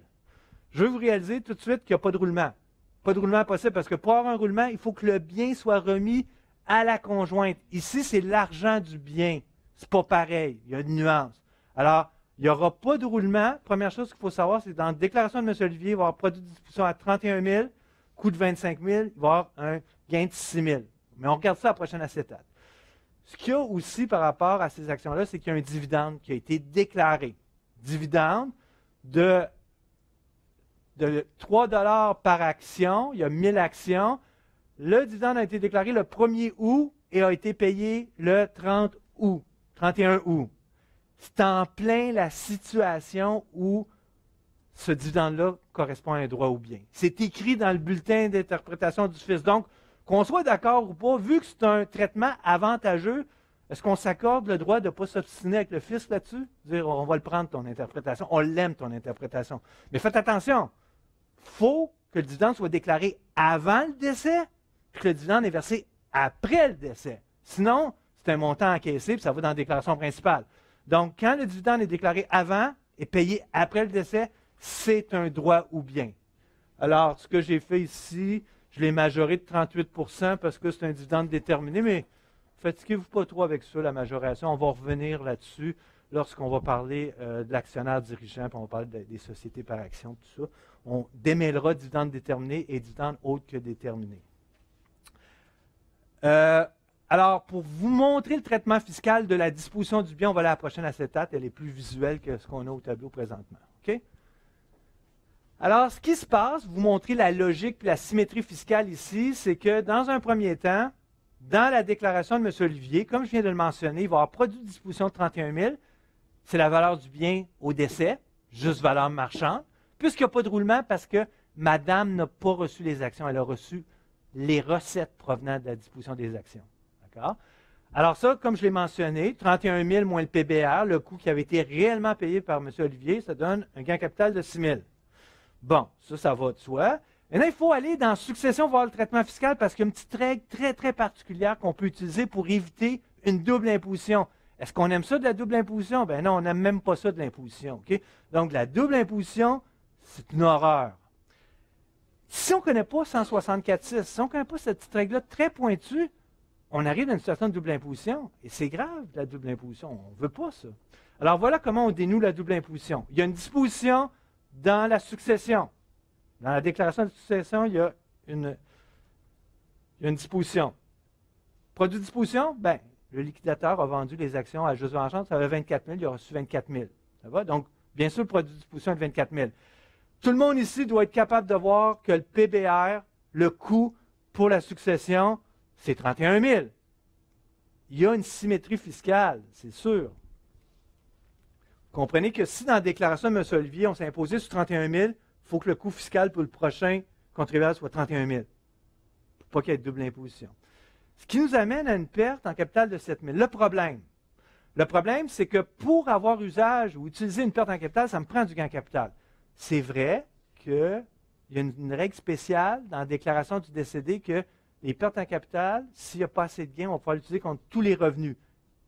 Speaker 1: Je veux vous réaliser tout de suite qu'il n'y a pas de roulement. Pas de roulement possible parce que pour avoir un roulement, il faut que le bien soit remis à la conjointe. Ici, c'est l'argent du bien. C'est pas pareil. Il y a une nuance. Alors, il n'y aura pas de roulement. Première chose qu'il faut savoir, c'est dans la déclaration de M. Olivier, il va avoir produit de distribution à 31 000, coût de 25 000, il va avoir un gain de 6 000. Mais on regarde ça à la prochaine acétate. Ce qu'il y a aussi par rapport à ces actions-là, c'est qu'il y a un dividende qui a été déclaré. Dividende de de 3 dollars par action. Il y a 1000 actions. Le dividende a été déclaré le 1er août et a été payé le 30 août, 31 août. C'est en plein la situation où ce dividende-là correspond à un droit ou bien. C'est écrit dans le bulletin d'interprétation du Fils. Donc, qu'on soit d'accord ou pas, vu que c'est un traitement avantageux, est-ce qu'on s'accorde le droit de ne pas s'obstiner avec le fils là-dessus? Dire, on va le prendre, ton interprétation. On l'aime, ton interprétation. Mais faites attention faut que le dividende soit déclaré avant le décès, puis que le dividende est versé après le décès. Sinon, c'est un montant encaissé, puis ça va dans la déclaration principale. Donc, quand le dividende est déclaré avant et payé après le décès, c'est un droit ou bien. Alors, ce que j'ai fait ici, je l'ai majoré de 38 parce que c'est un dividende déterminé, mais fatiguez-vous pas trop avec ça, la majoration. On va revenir là-dessus lorsqu'on va parler euh, de l'actionnaire dirigeant, puis on va parler des sociétés par action, tout ça, on démêlera dividende déterminé et dividende autre que déterminé. Euh, alors, pour vous montrer le traitement fiscal de la disposition du bien, on va aller à la prochaine à cette date. Elle est plus visuelle que ce qu'on a au tableau présentement. OK? Alors, ce qui se passe, vous montrez la logique et la symétrie fiscale ici, c'est que dans un premier temps, dans la déclaration de M. Olivier, comme je viens de le mentionner, il va avoir produit de disposition de 31 000, c'est la valeur du bien au décès, juste valeur marchande, puisqu'il n'y a pas de roulement parce que madame n'a pas reçu les actions, elle a reçu les recettes provenant de la disposition des actions. Alors ça, comme je l'ai mentionné, 31 000 moins le PBR, le coût qui avait été réellement payé par M. Olivier, ça donne un gain capital de 6 000. Bon, ça, ça va de soi. Maintenant, il faut aller dans succession voir le traitement fiscal parce qu'il y a une petite règle très, très particulière qu'on peut utiliser pour éviter une double imposition. Est-ce qu'on aime ça de la double imposition? Ben non, on n'aime même pas ça de l'imposition. Donc, la double imposition, c'est une horreur. Si on ne connaît pas 164-6, si on ne connaît pas cette petite règle-là très pointue, on arrive à une situation de double imposition. Et c'est grave, la double imposition. On ne veut pas ça. Alors voilà comment on dénoue la double imposition. Il y a une disposition dans la succession. Dans la déclaration de succession, il y a une, il y a une disposition. Produit de disposition, ben, le liquidateur a vendu les actions à Juste Vengeance, ça avait 24 000, il a reçu 24 000. Ça va? Donc, bien sûr, le produit de disposition est de 24 000. Tout le monde ici doit être capable de voir que le PBR, le coût pour la succession, c'est 31 000. Il y a une symétrie fiscale, c'est sûr. Comprenez que si dans la déclaration de M. Olivier, on s'est imposé sur 31 000, il faut que le coût fiscal pour le prochain contribuable soit 31 000, pour pas qu'il y ait de double imposition. Ce qui nous amène à une perte en capital de 7 000. Le problème. Le problème, c'est que pour avoir usage ou utiliser une perte en capital, ça me prend du gain en capital. C'est vrai qu'il y a une, règle spéciale dans la déclaration du décédé que les pertes en capital, s'il n'y a pas assez de gains, on va pouvoir l'utiliser contre tous les revenus.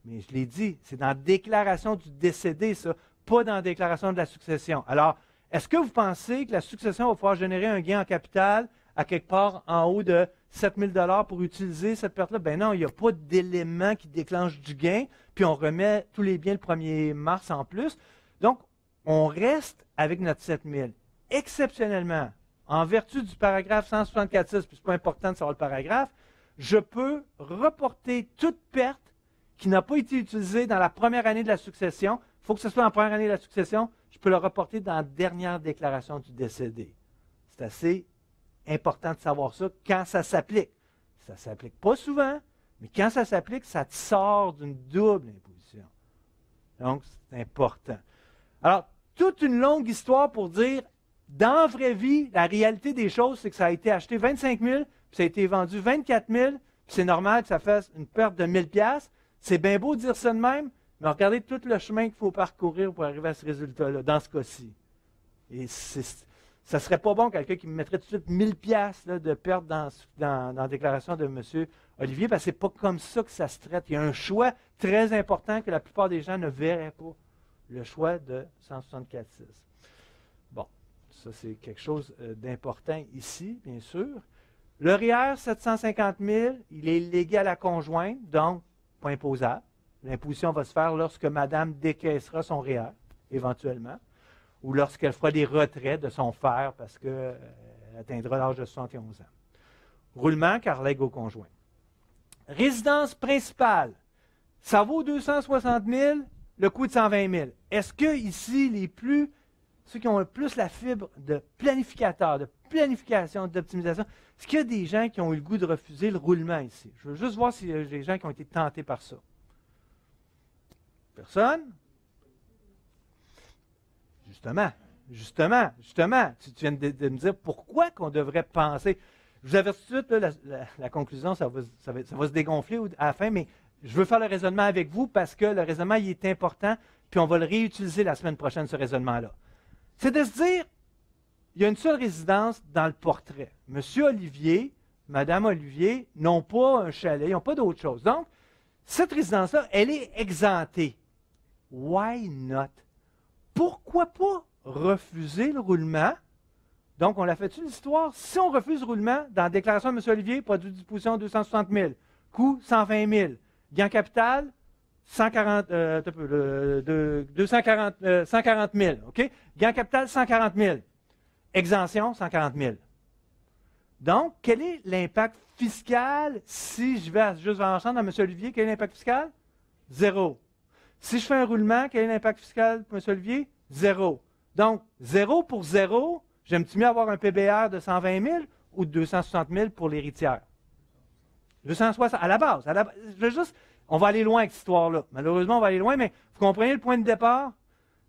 Speaker 1: Mais je l'ai dit, c'est dans la déclaration du décédé, ça, pas dans la déclaration de la succession. Alors, est-ce que vous pensez que la succession va pouvoir générer un gain en capital à quelque part en haut de 7000 dollars pour utiliser cette perte-là. Ben non, il n'y a pas d'élément qui déclenche du gain, puis on remet tous les biens le 1er mars en plus. Donc, on reste avec notre 7 000. Exceptionnellement, en vertu du paragraphe 164.6, puis ce pas important de savoir le paragraphe, je peux reporter toute perte qui n'a pas été utilisée dans la première année de la succession. Il faut que ce soit en première année de la succession. Je peux le reporter dans la dernière déclaration du décédé. C'est assez important de savoir ça quand ça s'applique. Ça s'applique pas souvent, mais quand ça s'applique, ça te sort d'une double imposition. Donc, c'est important. Alors, toute une longue histoire pour dire, dans la vraie vie, la réalité des choses, c'est que ça a été acheté 25 000, puis ça a été vendu 24 000, puis c'est normal que ça fasse une perte de 1 000 C'est bien beau de dire ça de même, mais regardez tout le chemin qu'il faut parcourir pour arriver à ce résultat-là, dans ce cas-ci. Et c'est ça serait pas bon quelqu'un qui me mettrait tout de suite 1000 pièces de perte dans, la déclaration de M. Olivier, parce que c'est pas comme ça que ça se traite. Il y a un choix très important que la plupart des gens ne verraient pas, le choix de 164.6. Bon, ça c'est quelque chose euh, d'important ici, bien sûr. Le RIER 750 000, il est légué à la conjointe, donc pas imposable. L'imposition va se faire lorsque madame décaissera son RIER, éventuellement ou lorsqu'elle fera des retraits de son fer parce qu'elle euh, atteindra l'âge de 71 ans. Roulement, car au conjoint. Résidence principale, ça vaut 260 000, le coût de 120 000. Est-ce que ici, les plus, ceux qui ont le plus la fibre de planificateur, de planification, d'optimisation, est-ce qu'il y a des gens qui ont eu le goût de refuser le roulement ici? Je veux juste voir s'il euh, y a des gens qui ont été tentés par ça. Personne? Justement, justement, justement, tu, viens de, me dire pourquoi qu'on devrait penser. Je vous avez tout de suite, la, conclusion, ça va, se dégonfler à la fin, mais je veux faire le raisonnement avec vous parce que le raisonnement, il est important, puis on va le réutiliser la semaine prochaine, ce raisonnement-là. C'est de se dire, il y a une seule résidence dans le portrait. Monsieur Olivier, Madame Olivier n'ont pas un chalet, ils n'ont pas d'autre chose. Donc, cette résidence-là, elle est exemptée. Why not? pourquoi pas refuser le roulement? Donc, on l'a fait une histoire. Si on refuse le roulement, dans la déclaration de M. Olivier, produit de disposition 260 000, coût 120 000, gain capital 140, 240, 000, OK? Gain capital 140 000, exemption 140 000. Donc, quel est l'impact fiscal si je vais juste vers l'ensemble dans M. Olivier? Quel est l'impact fiscal? Zéro. Si je fais un roulement, quel est l'impact fiscal, M. Olivier? Zéro. Donc, zéro pour zéro, j'aime-tu mieux avoir un PBR de 120 000 ou de 260 000 pour l'héritière? 260, à la base. je juste, on va aller loin avec cette histoire-là. Malheureusement, on va aller loin, mais vous comprenez le point de départ?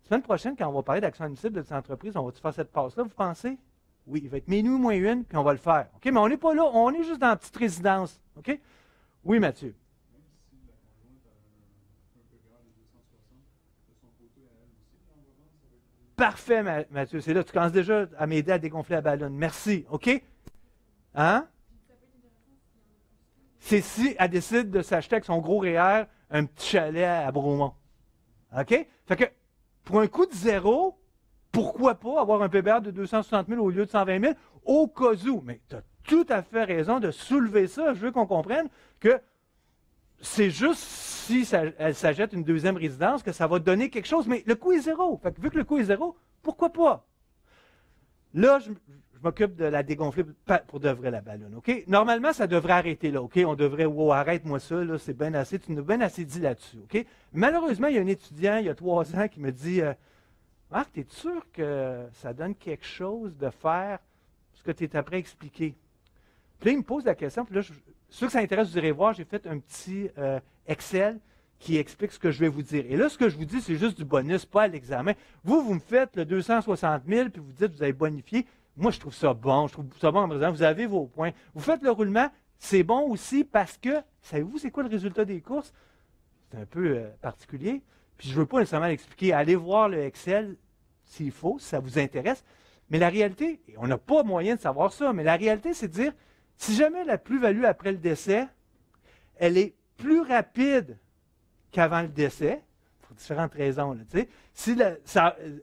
Speaker 1: Semaine prochaine, quand on va parler d'action admissible de cette entreprise, on va-tu faire cette passe-là, vous pensez? Oui, il va être minuit moins une, puis on va le faire. OK? Mais on n'est pas là, on est juste dans la petite résidence. OK? Oui, Mathieu. Parfait, Mathieu. C'est là, tu commences déjà à m'aider à dégonfler la ballonne. Merci. OK? Hein? C'est si elle décide de s'acheter avec son gros REER un petit chalet à Bromont. OK? Fait que, pour un coût de zéro, pourquoi pas avoir un PBR de 260 000 au lieu de 120 000 au cas où? Mais tu as tout à fait raison de soulever ça. Je veux qu'on comprenne que c'est juste si elle s'achète une deuxième résidence, que ça va donner quelque chose, mais le coût est zéro. vu que le coût est zéro, pourquoi pas? Là, je, m'occupe de la dégonfler pour de vrai la ballonne, OK? Normalement, ça devrait arrêter là, OK? On devrait, arrêter arrête-moi ça, c'est bien assez, tu nous as bien assez dit là-dessus, OK? Malheureusement, il y a un étudiant, il y a trois ans, qui me dit, euh, Marc, tu es sûr que ça donne quelque chose de faire ce que tu es après expliquer? Puis là, il me pose la question, puis là, je, ceux que ça intéresse, vous irez voir, j'ai fait un petit euh, Excel qui explique ce que je vais vous dire. Et là, ce que je vous dis, c'est juste du bonus, pas à l'examen. Vous, vous me faites le 260 000, puis vous dites, vous avez bonifié. Moi, je trouve ça bon. Je trouve ça bon en présent. Vous avez vos points. Vous faites le roulement. C'est bon aussi parce que, savez-vous, c'est quoi le résultat des courses? C'est un peu euh, particulier. Puis je ne veux pas nécessairement l'expliquer. Allez voir le Excel s'il faut, si ça vous intéresse. Mais la réalité, et on n'a pas moyen de savoir ça, mais la réalité, c'est de dire, si jamais la plus-value après le décès, elle est plus rapide qu'avant le décès, pour différentes raisons. Là, si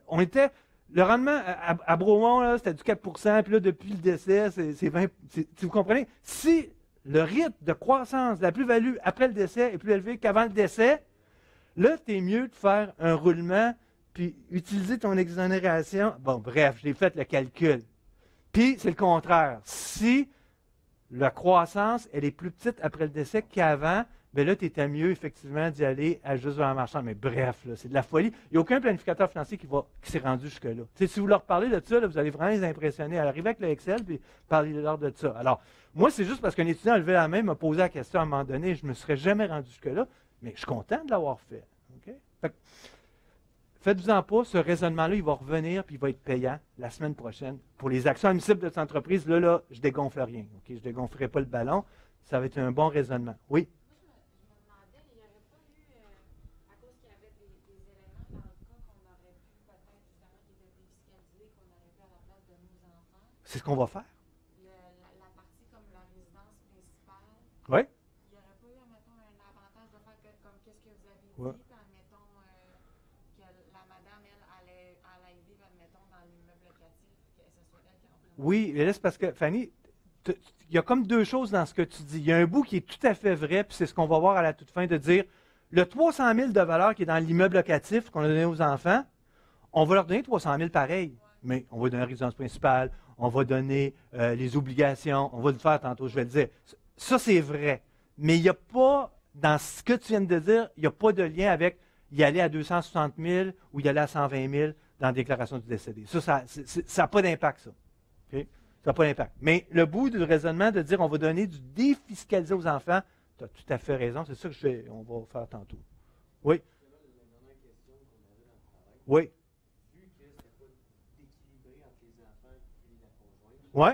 Speaker 1: on était, le rendement à, à c'était du 4 puis là, depuis le décès, c'est 20 Vous comprenez? Si le rythme de croissance de la plus-value après le décès est plus élevé qu'avant le décès, là, c'est mieux de faire un roulement puis utiliser ton exonération. Bon, bref, j'ai fait le calcul. Puis, c'est le contraire. Si la croissance, elle est plus petite après le décès qu'avant, mais là, tu étais mieux, effectivement, d'y aller à juste un marchand. Mais bref, c'est de la folie. Il n'y a aucun planificateur financier qui, s'est rendu jusque-là. si vous leur parlez de ça, vous allez vraiment les impressionner. Arrivez avec le Excel, puis parlez-leur de ça. Alors, moi, c'est juste parce qu'un étudiant a levé la main, m'a posé la question à un moment donné, je ne me serais jamais rendu jusque-là, mais je suis content de l'avoir fait. fait Faites-vous-en pas, ce raisonnement-là, il va revenir puis il va être payant la semaine prochaine pour les actions admissibles de cette entreprise. Là, là, je dégonfle rien. ok Je ne dégonflerai pas le ballon. Ça va être un bon raisonnement. Oui? Je me demandais, il n'y aurait pas eu, euh, à cause qu'il y avait des éléments dans le qu'on qu'on pu de nos enfants. C'est ce qu'on va faire. la, la, partie comme la résidence principale. Oui. Il n'y aurait pas eu, mettons, un avantage de faire comme qu'est-ce que vous avez dit. Ouais. Oui, parce que, Fanny, il y a comme deux choses dans ce que tu dis. Il y a un bout qui est tout à fait vrai, puis c'est ce qu'on va voir à la toute fin, de dire le 300 000 de valeur qui est dans l'immeuble locatif qu'on a donné aux enfants, on va leur donner 300 000 pareil, mais on va donner la résidence principale, on va donner euh, les obligations, on va le faire tantôt, je vais le dire. Ça, c'est vrai. Mais il n'y a pas, dans ce que tu viens de dire, il n'y a pas de lien avec y aller à 260 000 ou y aller à 120 000 dans la déclaration du décédé. Ça, ça n'a pas d'impact, ça. Ça n'a pas d'impact. Mais le bout du raisonnement de dire on va donner du défiscalisé aux enfants, tu as tout à fait raison. C'est ça que on va faire tantôt. Oui. Oui. Oui.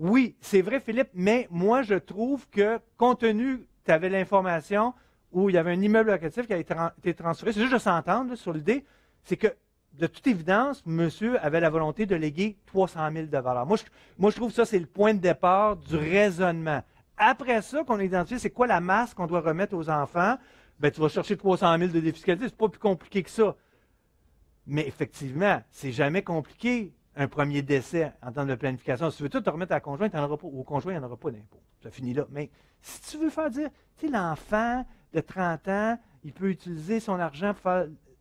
Speaker 1: Oui, c'est vrai, Philippe, mais moi, je trouve que, compte tenu tu avais l'information où il y avait un immeuble locatif qui a été transféré, c'est juste de s'entendre sur l'idée, c'est que de toute évidence, monsieur avait la volonté de léguer 300 000 de valeur. moi, je trouve ça, c'est le point de départ du raisonnement. Après ça, qu'on identifie, c'est quoi la masse qu'on doit remettre aux enfants? Ben, tu vas chercher 300 000 de défiscalité. C'est pas plus compliqué que ça. Mais effectivement, c'est jamais compliqué, un premier décès en termes de planification. Si tu veux tout te remettre à la conjointe, en aura pas, au conjoint, il n'y en aura pas d'impôt. Ça finit là. Mais si tu veux faire dire, tu l'enfant de 30 ans, il peut utiliser son argent pour faire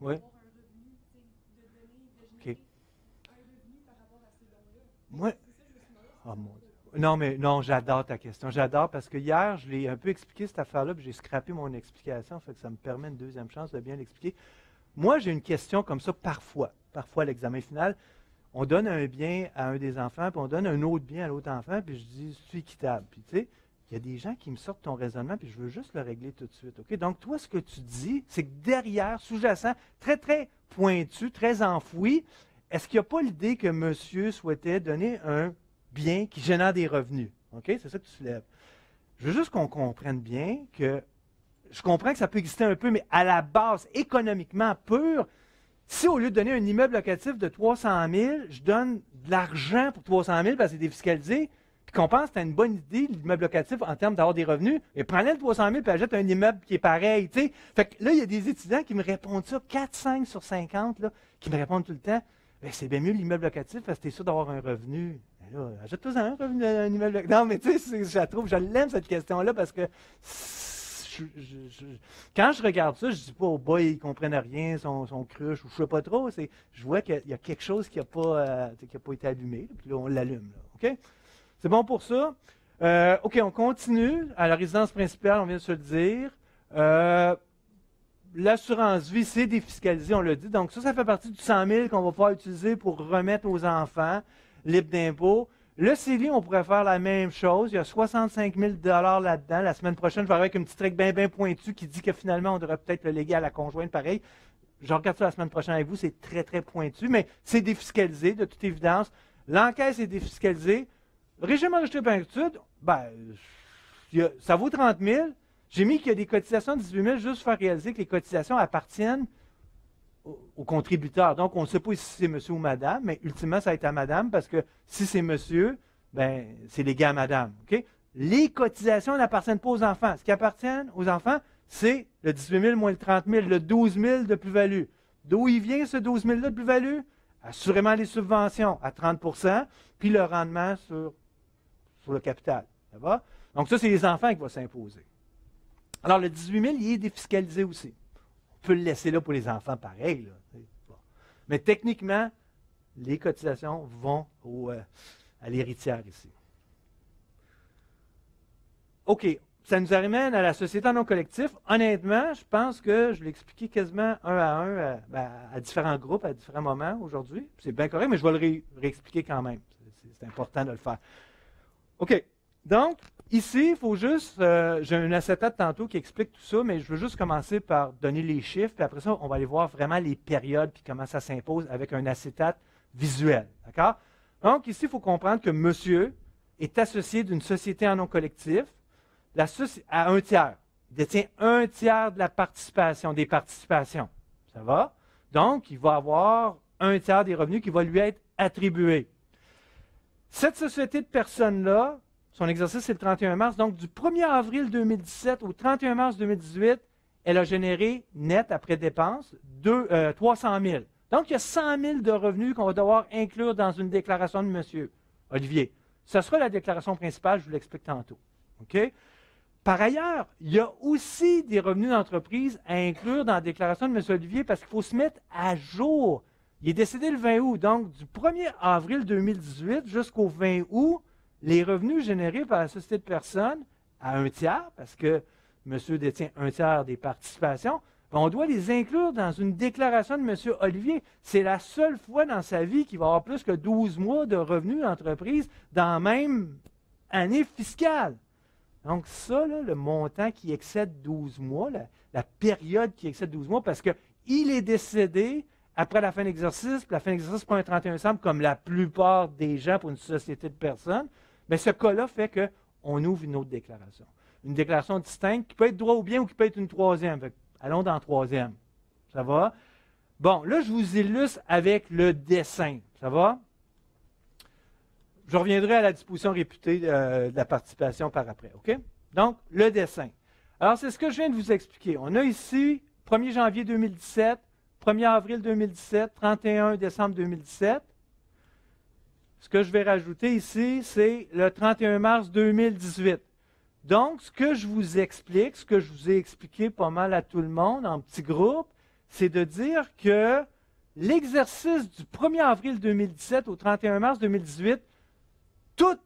Speaker 1: oui. Ok. Moi, oh ah, mon Dieu. Non, mais non, j'adore ta question. J'adore parce que hier, je l'ai un peu expliqué cette affaire-là, puis j'ai scrappé mon explication, fait que ça me permet une deuxième chance de bien l'expliquer. Moi, j'ai une question comme ça parfois. Parfois, à l'examen final, on donne un bien à un des enfants, puis on donne un autre bien à l'autre enfant, puis je dis, suis équitable. Puis tu sais, il y a des gens qui me sortent ton raisonnement, puis je veux juste le régler tout de suite. Donc, toi, ce que tu dis, c'est que derrière, sous-jacent, très, très pointu, très enfoui, est-ce qu'il n'y a pas l'idée que monsieur souhaitait donner un bien qui génère des revenus? OK? C'est ça que tu soulèves. Je veux juste qu'on comprenne bien que je comprends que ça peut exister un peu, mais à la base, économiquement pur, si au lieu de donner un immeuble locatif de 300 000, je donne de l'argent pour 300 000 parce que c'est défiscalisé, puis qu'on pense que c'est une bonne idée, l'immeuble locatif, en termes d'avoir des revenus, et prenez le 300 000 puis achète un immeuble qui est pareil. sais. Fait que là, il y a des étudiants qui me répondent ça, 4, 5 sur 50, là, qui me répondent tout le temps ben, c'est bien mieux l'immeuble locatif parce que tu es sûr d'avoir un revenu. Mais ben là, achète un revenu un immeuble locatif. Non, mais tu sais, je trouve, je l'aime cette question-là parce que quand je regarde ça, je dis pas, oh boy, ils comprennent rien, son, sont cruche, ou je sais pas trop. Je vois qu'il y a quelque chose qui n'a pas, euh, qui a pas été allumé, puis là, on l'allume. Là, OK? C'est bon pour ça? Euh, OK, on continue à la résidence principale, on vient de se le dire. Euh, l'assurance vie, c'est défiscalisé, on l'a dit. Donc, ça, ça fait partie du 100 000 qu'on va pouvoir utiliser pour remettre aux enfants libre d'impôts. Le CELI, on pourrait faire la même chose. Il y a 65 000 là-dedans. La semaine prochaine, je vais avec un petit truc bien, bien pointu qui dit que finalement, on devrait peut-être le léguer à la conjointe. Pareil, je regarde ça la semaine prochaine avec vous. C'est très, très pointu, mais c'est défiscalisé, de toute évidence. L'encaisse est défiscalisée. Le régime enregistré par étude, ça vaut 30 000. J'ai mis qu'il y a des cotisations de 18 000 juste pour faire réaliser que les cotisations appartiennent aux, contributeurs. Donc, on ne sait pas si c'est monsieur ou madame, mais ultimement, ça va être à madame parce que si c'est monsieur, ben, c'est les gars à madame. Les cotisations n'appartiennent pas aux enfants. Ce qui appartient aux enfants, c'est le 18 000 moins le 30 000, le 12 000 de plus-value. D'où il vient ce 12 000 de plus-value? Assurément les subventions à 30 puis le rendement sur pour le capital. Donc, ça, c'est les enfants qui vont s'imposer. Alors, le 18 000, il est défiscalisé aussi. On peut le laisser là pour les enfants pareil. Mais techniquement, les cotisations vont euh, à l'héritière ici. OK. Ça nous ramène à la société en non collectif. Honnêtement, je pense que je l'ai expliqué quasiment un à un euh, ben, à, différents groupes, à différents moments aujourd'hui. C'est bien correct, mais je vais le réexpliquer quand même. C'est important de le faire. OK. Donc, ici, il faut juste. Euh, j'ai un acetate tantôt qui explique tout ça, mais je veux juste commencer par donner les chiffres, puis après ça, on va aller voir vraiment les périodes, puis comment ça s'impose avec un acétate visuel. D'accord? Donc, ici, il faut comprendre que monsieur est associé d'une société en nom collectif la à un tiers. Il détient un tiers de la participation, des participations. Ça va? Donc, il va avoir un tiers des revenus qui va lui être attribué. Cette société de personnes-là, son exercice c'est le 31 mars, donc du 1er avril 2017 au 31 mars 2018, elle a généré net après dépenses 300 000. Euh, donc il y a 100 000 de revenus qu'on va devoir inclure dans une déclaration de monsieur Olivier. Ce sera la déclaration principale, je vous l'explique tantôt. Par ailleurs, il y a aussi des revenus d'entreprise à inclure dans la déclaration de M. Olivier parce qu'il faut se mettre à jour il est décédé le 20 août, donc du 1er avril 2018 jusqu'au 20 août, les revenus générés par la société de personnes à un tiers, parce que monsieur détient un tiers des participations, ben, on doit les inclure dans une déclaration de monsieur Olivier. C'est la seule fois dans sa vie qu'il va avoir plus que 12 mois de revenus d'entreprise dans la même année fiscale. Donc ça, le montant qui excède 12 mois, la, la, période qui excède 12 mois, parce qu'il est décédé après la fin d'exercice, la fin d'exercice prend un 31 semble comme la plupart des gens pour une société de personnes, mais ben, ce cas-là fait qu'on ouvre une autre déclaration. Une déclaration distincte qui peut être droit ou bien ou qui peut être une troisième. allons dans troisième. Ça va? Bon, là, je vous illustre avec le dessin. Ça va? Je reviendrai à la disposition réputée euh, de la participation par après. OK? Donc, le dessin. Alors, c'est ce que je viens de vous expliquer. On a ici, 1er janvier 2017, 1er avril 2017, 31 décembre 2017. Ce que je vais rajouter ici, c'est le 31 mars 2018. Donc, ce que je vous explique, ce que je vous ai expliqué pas mal à tout le monde en petit groupe, c'est de dire que l'exercice du 1er avril 2017 au 31 mars 2018, tout,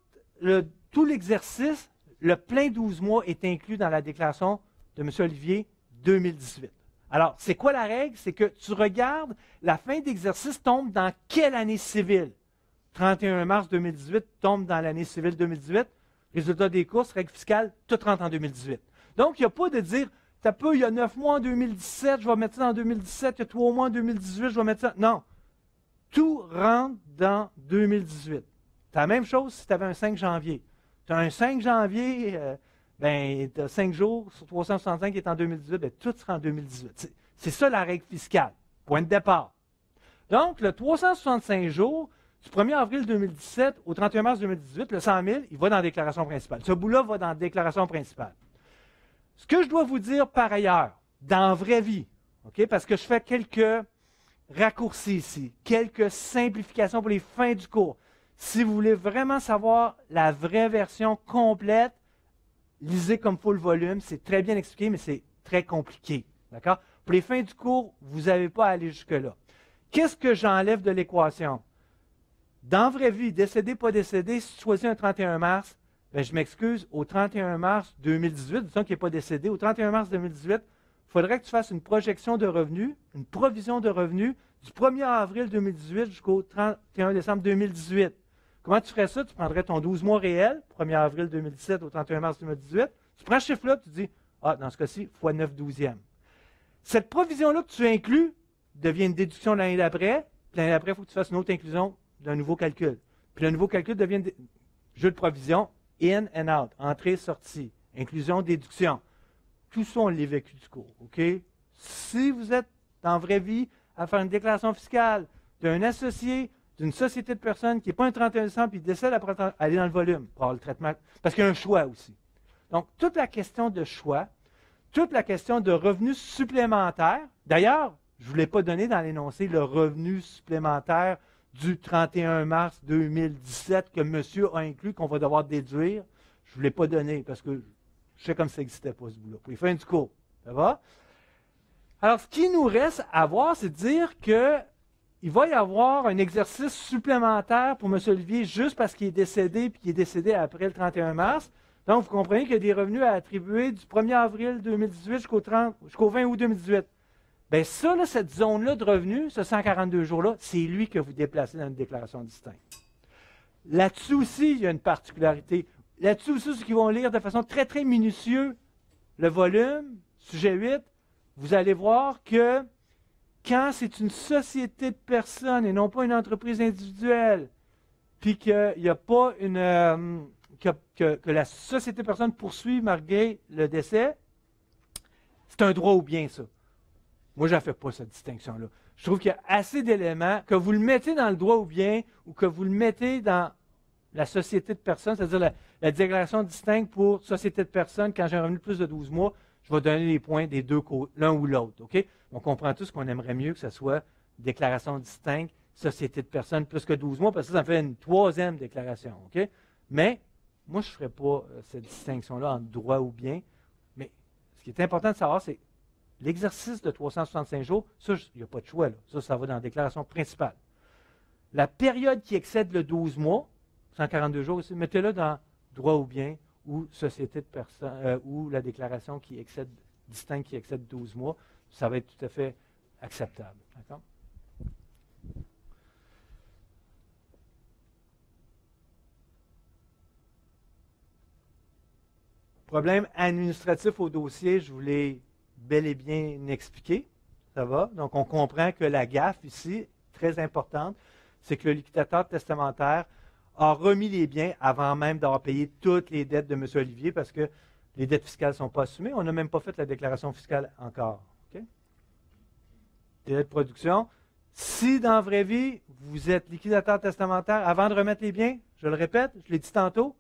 Speaker 1: l'exercice, le plein 12 mois est inclus dans la déclaration de M. Olivier 2018. Alors, c'est quoi la règle? C'est que tu regardes, la fin d'exercice tombe dans quelle année civile? 31 mars 2018 tombe dans l'année civile 2018. Résultat des courses, règle fiscale, tout rentre en 2018. Donc, il n'y a pas de dire, t'as peu, il y a neuf mois en 2017, je vais mettre ça en 2017, il y a trois mois en 2018, je vais mettre ça. Non. Tout rentre dans 2018. C'est la même chose si tu avais un 5 janvier. Tu as un 5 janvier, euh, ben, cinq 5 jours sur 365 qui est en 2018, ben, tout sera en 2018. C'est ça la règle fiscale, point de départ. Donc, le 365 jours, du 1er avril 2017 au 31 mars 2018, le 100 000, il va dans la déclaration principale. Ce bout-là va dans la déclaration principale. Ce que je dois vous dire par ailleurs, dans la vraie vie, ok parce que je fais quelques raccourcis ici, quelques simplifications pour les fins du cours. Si vous voulez vraiment savoir la vraie version complète, lisez comme faut le volume, c'est très bien expliqué, mais c'est très compliqué. D'accord? Pour les fins du cours, vous n'avez pas à aller jusque-là. Qu'est-ce que j'enlève de l'équation? Dans vraie vie, décédé, pas décédé, si tu choisis un 31 mars, ben, je m'excuse, au 31 mars 2018, disons qu'il n'est pas décédé, au 31 mars 2018, il faudrait que tu fasses une projection de revenus, une provision de revenus du 1er avril 2018 jusqu'au 31 décembre 2018. Comment tu ferais ça? Tu prendrais ton 12 mois réel, 1er avril 2017 au 31 mars 2018. Tu prends ce chiffre-là, tu dis, ah, dans ce cas-ci, fois 9 douzièmes. Cette provision-là que tu inclus devient une déduction l'année d'après. L'année d'après, il faut que tu fasses une autre inclusion d'un nouveau calcul. Puis le nouveau calcul devient jeu de provision, in and out, entrée, sortie, inclusion, déduction. Tout ça, on l'a vécu du cours, OK? Si vous êtes en vraie vie à faire une déclaration fiscale d'un associé, d'une société de personnes qui n'est pas un et puis décède à aller dans le volume pour le traitement. Parce qu'il y a un choix aussi. Donc, toute la question de choix, toute la question de revenus supplémentaires. D'ailleurs, je ne voulais pas donner dans l'énoncé le revenu supplémentaire du 31 mars 2017 que monsieur a inclus, qu'on va devoir déduire. Je ne voulais pas donner parce que je sais comme ça n'existait pas ce boulot. Puis, fin du cours. Ça va? Alors, ce qui nous reste à voir, c'est de dire que il va y avoir un exercice supplémentaire pour M. Olivier juste parce qu'il est décédé puis qu'il est décédé après le 31 mars. Donc, vous comprenez qu'il y a des revenus à attribuer du 1er avril 2018 jusqu'au 20 août 2018. Bien, ça, cette zone-là de revenus, ce 142 jours-là, c'est lui que vous déplacez dans une déclaration distincte. Là-dessus aussi, il y a une particularité. Là-dessus aussi, ceux qui vont lire de façon très, très minutieuse le volume, sujet 8, vous allez voir que quand c'est une société de personnes et non pas une entreprise individuelle, puis qu'il n'y a pas une. Euh, que, la société de personnes poursuit malgré le décès, c'est un droit ou bien, ça. Moi, je fais pas cette distinction-là. Je trouve qu'il y a assez d'éléments, que vous le mettez dans le droit ou bien ou que vous le mettez dans la société de personnes, c'est-à-dire la, déclaration distincte pour société de personnes quand j'ai un revenu plus de 12 mois, je vais donner les points des deux côtés, l'un ou l'autre. On comprend tous qu'on aimerait mieux que ce soit déclaration distincte, société de personnes plus que 12 mois, parce que ça, ça fait une troisième déclaration. Mais moi, je ne ferai pas euh, cette distinction-là en droit ou bien. Mais ce qui est important de savoir, c'est l'exercice de 365 jours, ça, il n'y a pas de choix. Là. Ça, ça va dans la déclaration principale. La période qui excède le 12 mois, 142 jours, mettez-le dans droit ou bien ou société de personnes, euh, ou la déclaration qui excède, distincte qui excède 12 mois, ça va être tout à fait acceptable. Problème administratif au dossier, je vous l'ai bel et bien expliqué. Ça va? Donc, on comprend que la gaffe ici, très importante, c'est que le liquidateur testamentaire a remis les biens avant même d'avoir payé toutes les dettes de M. Olivier parce que les dettes fiscales ne sont pas assumées. On n'a même pas fait la déclaration fiscale encore. Délai de production. Si dans la vraie vie, vous êtes liquidateur testamentaire avant de remettre les biens, je le répète, je l'ai dit tantôt,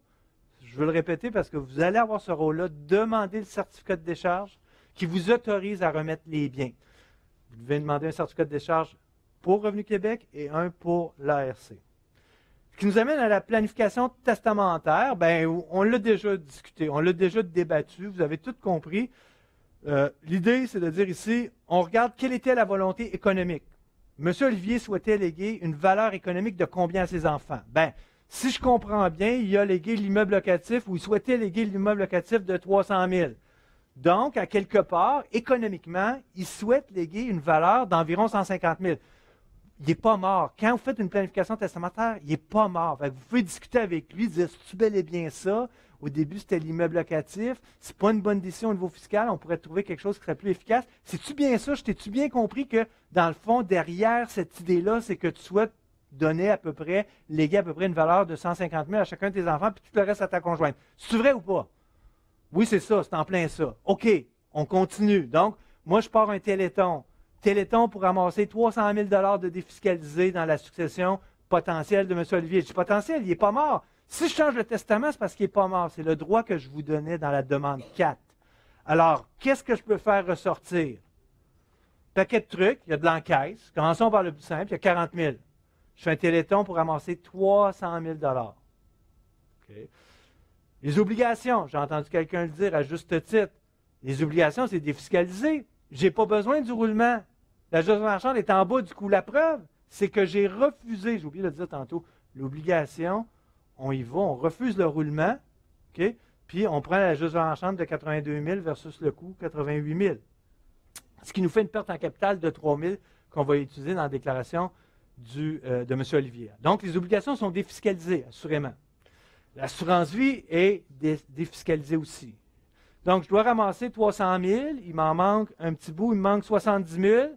Speaker 1: je veux le répéter parce que vous allez avoir ce rôle-là, demander le certificat de décharge qui vous autorise à remettre les biens. Vous devez demander un certificat de décharge pour Revenu Québec et un pour l'ARC. Ce qui nous amène à la planification testamentaire, ben, on l'a déjà discuté, on l'a déjà débattu, vous avez tout compris. Euh, l'idée, c'est de dire ici, on regarde quelle était la volonté économique. Monsieur Olivier souhaitait léguer une valeur économique de combien à ses enfants? Ben, si je comprends bien, il a légué l'immeuble locatif ou il souhaitait léguer l'immeuble locatif de 300 000. Donc, à quelque part, économiquement, il souhaite léguer une valeur d'environ 150 000 il n'est pas mort. Quand vous faites une planification testamentaire, il n'est pas mort. vous pouvez discuter avec lui, dire si tu bel et bien ça. Au début, c'était l'immeuble locatif. C'est pas une bonne décision au niveau fiscal. On pourrait trouver quelque chose qui serait plus efficace. C'est-tu bien ça? Je t'ai-tu bien compris que, dans le fond, derrière cette idée-là, c'est que tu souhaites donner à peu près, léguer à peu près une valeur de 150 000 à chacun de tes enfants, puis tout le reste à ta conjointe. C'est vrai ou pas? Oui, c'est ça. C'est en plein ça. OK. On continue. Donc, moi, je pars un téléthon. Téléthon pour amasser 300 000 de défiscalisé dans la succession potentielle de M. Olivier. Je dis potentiel, il n'est pas mort. Si je change le testament, c'est parce qu'il n'est pas mort. C'est le droit que je vous donnais dans la demande 4. Alors, qu'est-ce que je peux faire ressortir? Paquet de trucs, il y a de l'encaisse. Commençons par le plus simple, il y a 40 000. Je fais un téléthon pour ramasser 300 000 Les obligations, j'ai entendu quelqu'un le dire à juste titre. Les obligations, c'est défiscalisé. Je n'ai pas besoin du roulement. La juste Marchande est en bas du coup. La preuve, c'est que j'ai refusé, j'ai oublié de le dire tantôt, l'obligation. On y va, on refuse le roulement, puis on prend la en Marchande de 82 000 versus le coût 88 000. Ce qui nous fait une perte en capital de 3 000 qu'on va utiliser dans la déclaration euh, de M. Olivier. Donc, les obligations sont défiscalisées, assurément. L'assurance vie est défiscalisée aussi. Donc, je dois ramasser 300 000, il m'en manque un petit bout, il me manque 70 000.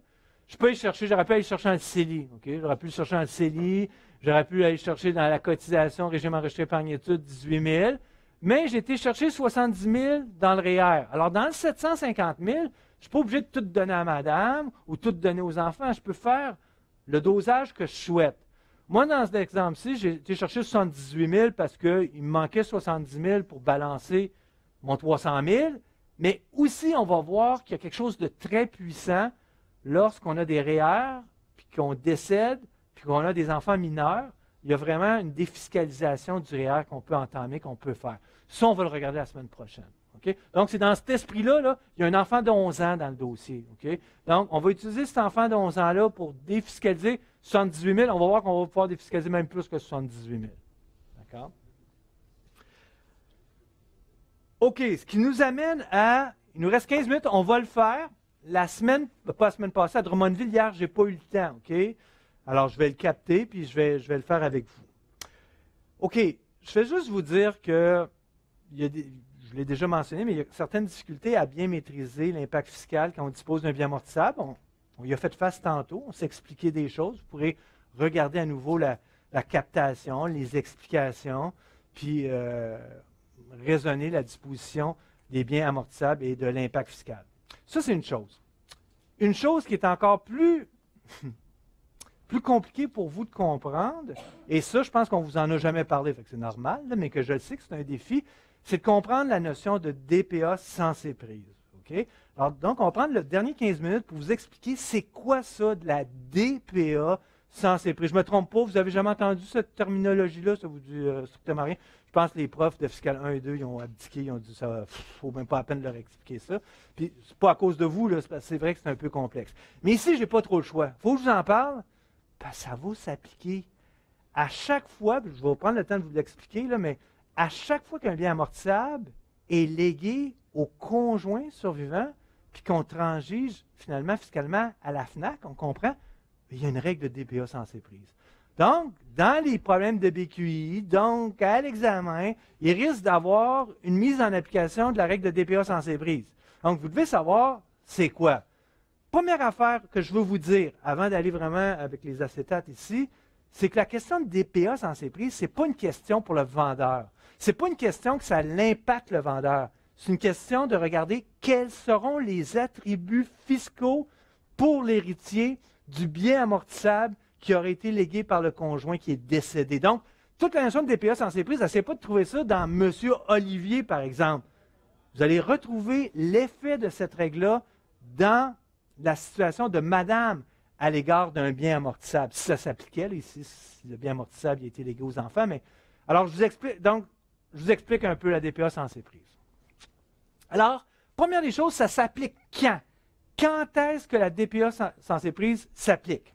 Speaker 1: Je peux aller chercher, j'aurais pu aller chercher un CELI, OK? J'aurais pu chercher un CELI, j'aurais pu aller chercher dans la cotisation régime enregistré une étude 18 000, mais j'ai été chercher 70 000 dans le REER. E Alors, dans le 750 000, je ne suis pas obligé de tout donner à madame ou tout donner aux enfants. Je peux faire le dosage que je souhaite. Moi, dans cet exemple-ci, j'ai été chercher 78 000 parce qu'il me manquait 70 000 pour balancer mon 300 000. Mais aussi, on va voir qu'il y a quelque chose de très puissant lorsqu'on a des REER, e puis qu'on décède, puis qu'on a des enfants mineurs, il y a vraiment une défiscalisation du REER e qu'on peut entamer, qu'on peut faire. Ça, on va le regarder la semaine prochaine. Donc, c'est dans cet esprit-là, là, il y a un enfant de 11 ans dans le dossier. Donc, on va utiliser cet enfant de 11 ans-là pour défiscaliser 78 000. On va voir qu'on va pouvoir défiscaliser même plus que 78 000. D'accord? OK, ce qui nous amène à... Il nous reste 15 minutes, on va le faire la semaine, pas la semaine passée, à Drummondville, hier, je n'ai pas eu le temps, OK? Alors, je vais le capter, puis je vais, je vais le faire avec vous. OK, je vais juste vous dire que, je l'ai déjà mentionné, mais il y a certaines difficultés à bien maîtriser l'impact fiscal quand on dispose d'un bien amortissable. On, y a fait face tantôt, on s'est expliqué des choses. Vous pourrez regarder à nouveau la, captation, les explications, puis euh, raisonner la disposition des biens amortissables et de l'impact fiscal. Ça, c'est une chose. Une chose qui est encore plus, plus compliquée pour vous de comprendre, et ça, je pense qu'on vous en a jamais parlé, fait que c'est normal, mais que je le sais que c'est un défi, c'est de comprendre la notion de DPA sans prise. prises. Alors, donc, on va prendre le dernier 15 minutes pour vous expliquer c'est quoi ça de la DPA sans ses prix. Je me trompe pas, vous avez jamais entendu cette terminologie-là, ça vous dit euh, strictement rien. Je pense que les profs de fiscal 1 et 2, ils ont abdiqué, ils ont dit ça, ne faut même pas à peine leur expliquer ça. Puis c'est pas à cause de vous, c'est vrai que c'est un peu complexe. Mais ici, j'ai pas trop le choix. Faut que je vous en parle, ben, ça va s'appliquer à chaque fois, je vais prendre le temps de vous l'expliquer, mais à chaque fois qu'un bien amortissable est légué au conjoint survivant, puis qu'on transige finalement fiscalement à la FNAC, on comprend, il y a une règle de DPA censée prise. Donc, dans les problèmes de BQI, donc à l'examen, il risque d'avoir une mise en application de la règle de DPA censée prise. Donc, vous devez savoir c'est quoi. Première affaire que je veux vous dire, avant d'aller vraiment avec les acétates ici, c'est que la question de DPA censée prise, ce n'est pas une question pour le vendeur. Ce n'est pas une question que ça l'impacte le vendeur. C'est une question de regarder quels seront les attributs fiscaux pour l'héritier du bien amortissable qui aurait été légué par le conjoint qui est décédé. Donc, toute la notion de DPA sans ses prises pas de trouver ça dans M. Olivier, par exemple. Vous allez retrouver l'effet de cette règle-là dans la situation de Madame à l'égard d'un bien amortissable. Si ça s'appliquait, ici, si le bien amortissable a été légué aux enfants, mais. Alors, je vous explique, je vous explique un peu la DPA sans ses prises. Alors, première des choses, ça s'applique quand? quand est-ce que la DPA sans, éprise prise s'applique?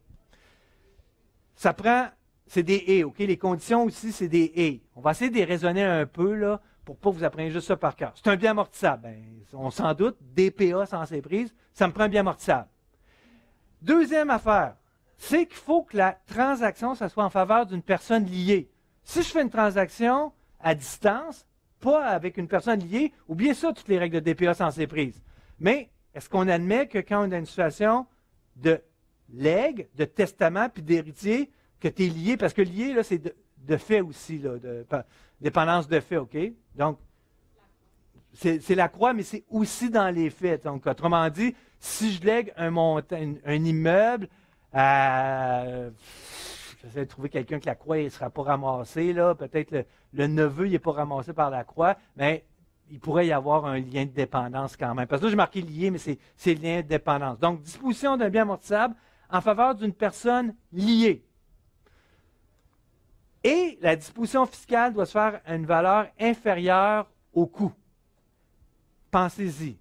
Speaker 1: Ça prend, c'est des et, OK? Les conditions aussi, c'est des et. On va essayer de raisonner un peu, là, pour pas vous apprendre juste ça par cœur. C'est un bien amortissable. Ben, on s'en doute, DPA sans prise, ça me prend un bien amortissable. Deuxième affaire, c'est qu'il faut que la transaction, ça soit en faveur d'une personne liée. Si je fais une transaction à distance, pas avec une personne liée, oubliez ça, toutes les règles de DPA sans prise. Mais est-ce qu'on admet que quand on a une situation de legs, de testament, puis d'héritier, que tu es lié, parce que lié, là, c'est de, fait aussi, là, de, dépendance de fait, OK? Donc, c'est la croix, mais c'est aussi dans les faits. Donc, autrement dit, si je lègue un, un, immeuble à. J'essaie de trouver quelqu'un que la croix ne sera pas ramassée, là. Peut-être le, le, neveu n'est pas ramassé par la croix, mais il pourrait y avoir un lien de dépendance quand même. Parce que là, j'ai marqué lié, mais c'est lien de dépendance. Donc, disposition d'un bien amortissable en faveur d'une personne liée. Et la disposition fiscale doit se faire à une valeur inférieure au coût. Pensez-y.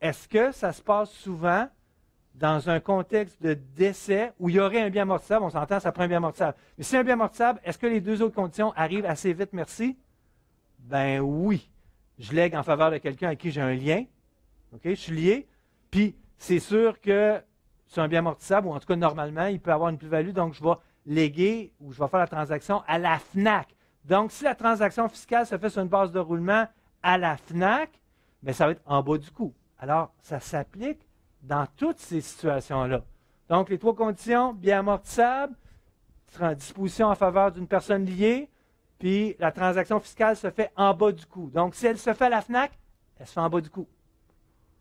Speaker 1: Est-ce que ça se passe souvent dans un contexte de décès où il y aurait un bien amortissable? On s'entend, ça prend un bien amortissable. Mais si un bien amortissable, est-ce que les deux autres conditions arrivent assez vite, merci? Ben oui je lègue en faveur de quelqu'un à qui j'ai un lien. Je suis lié. Puis, c'est sûr que c'est un bien amortissable, ou en tout cas, normalement, il peut avoir une plus-value. Donc, je vais léguer ou je vais faire la transaction à la FNAC. Donc, si la transaction fiscale se fait sur une base de roulement à la FNAC, mais ben, ça va être en bas du coût. Alors, ça s'applique dans toutes ces situations-là. Donc, les trois conditions, bien amortissable, disposition en faveur d'une personne liée, puis la transaction fiscale se fait en bas du coût. Donc, si elle se fait à la FNAC, elle se fait en bas du coût.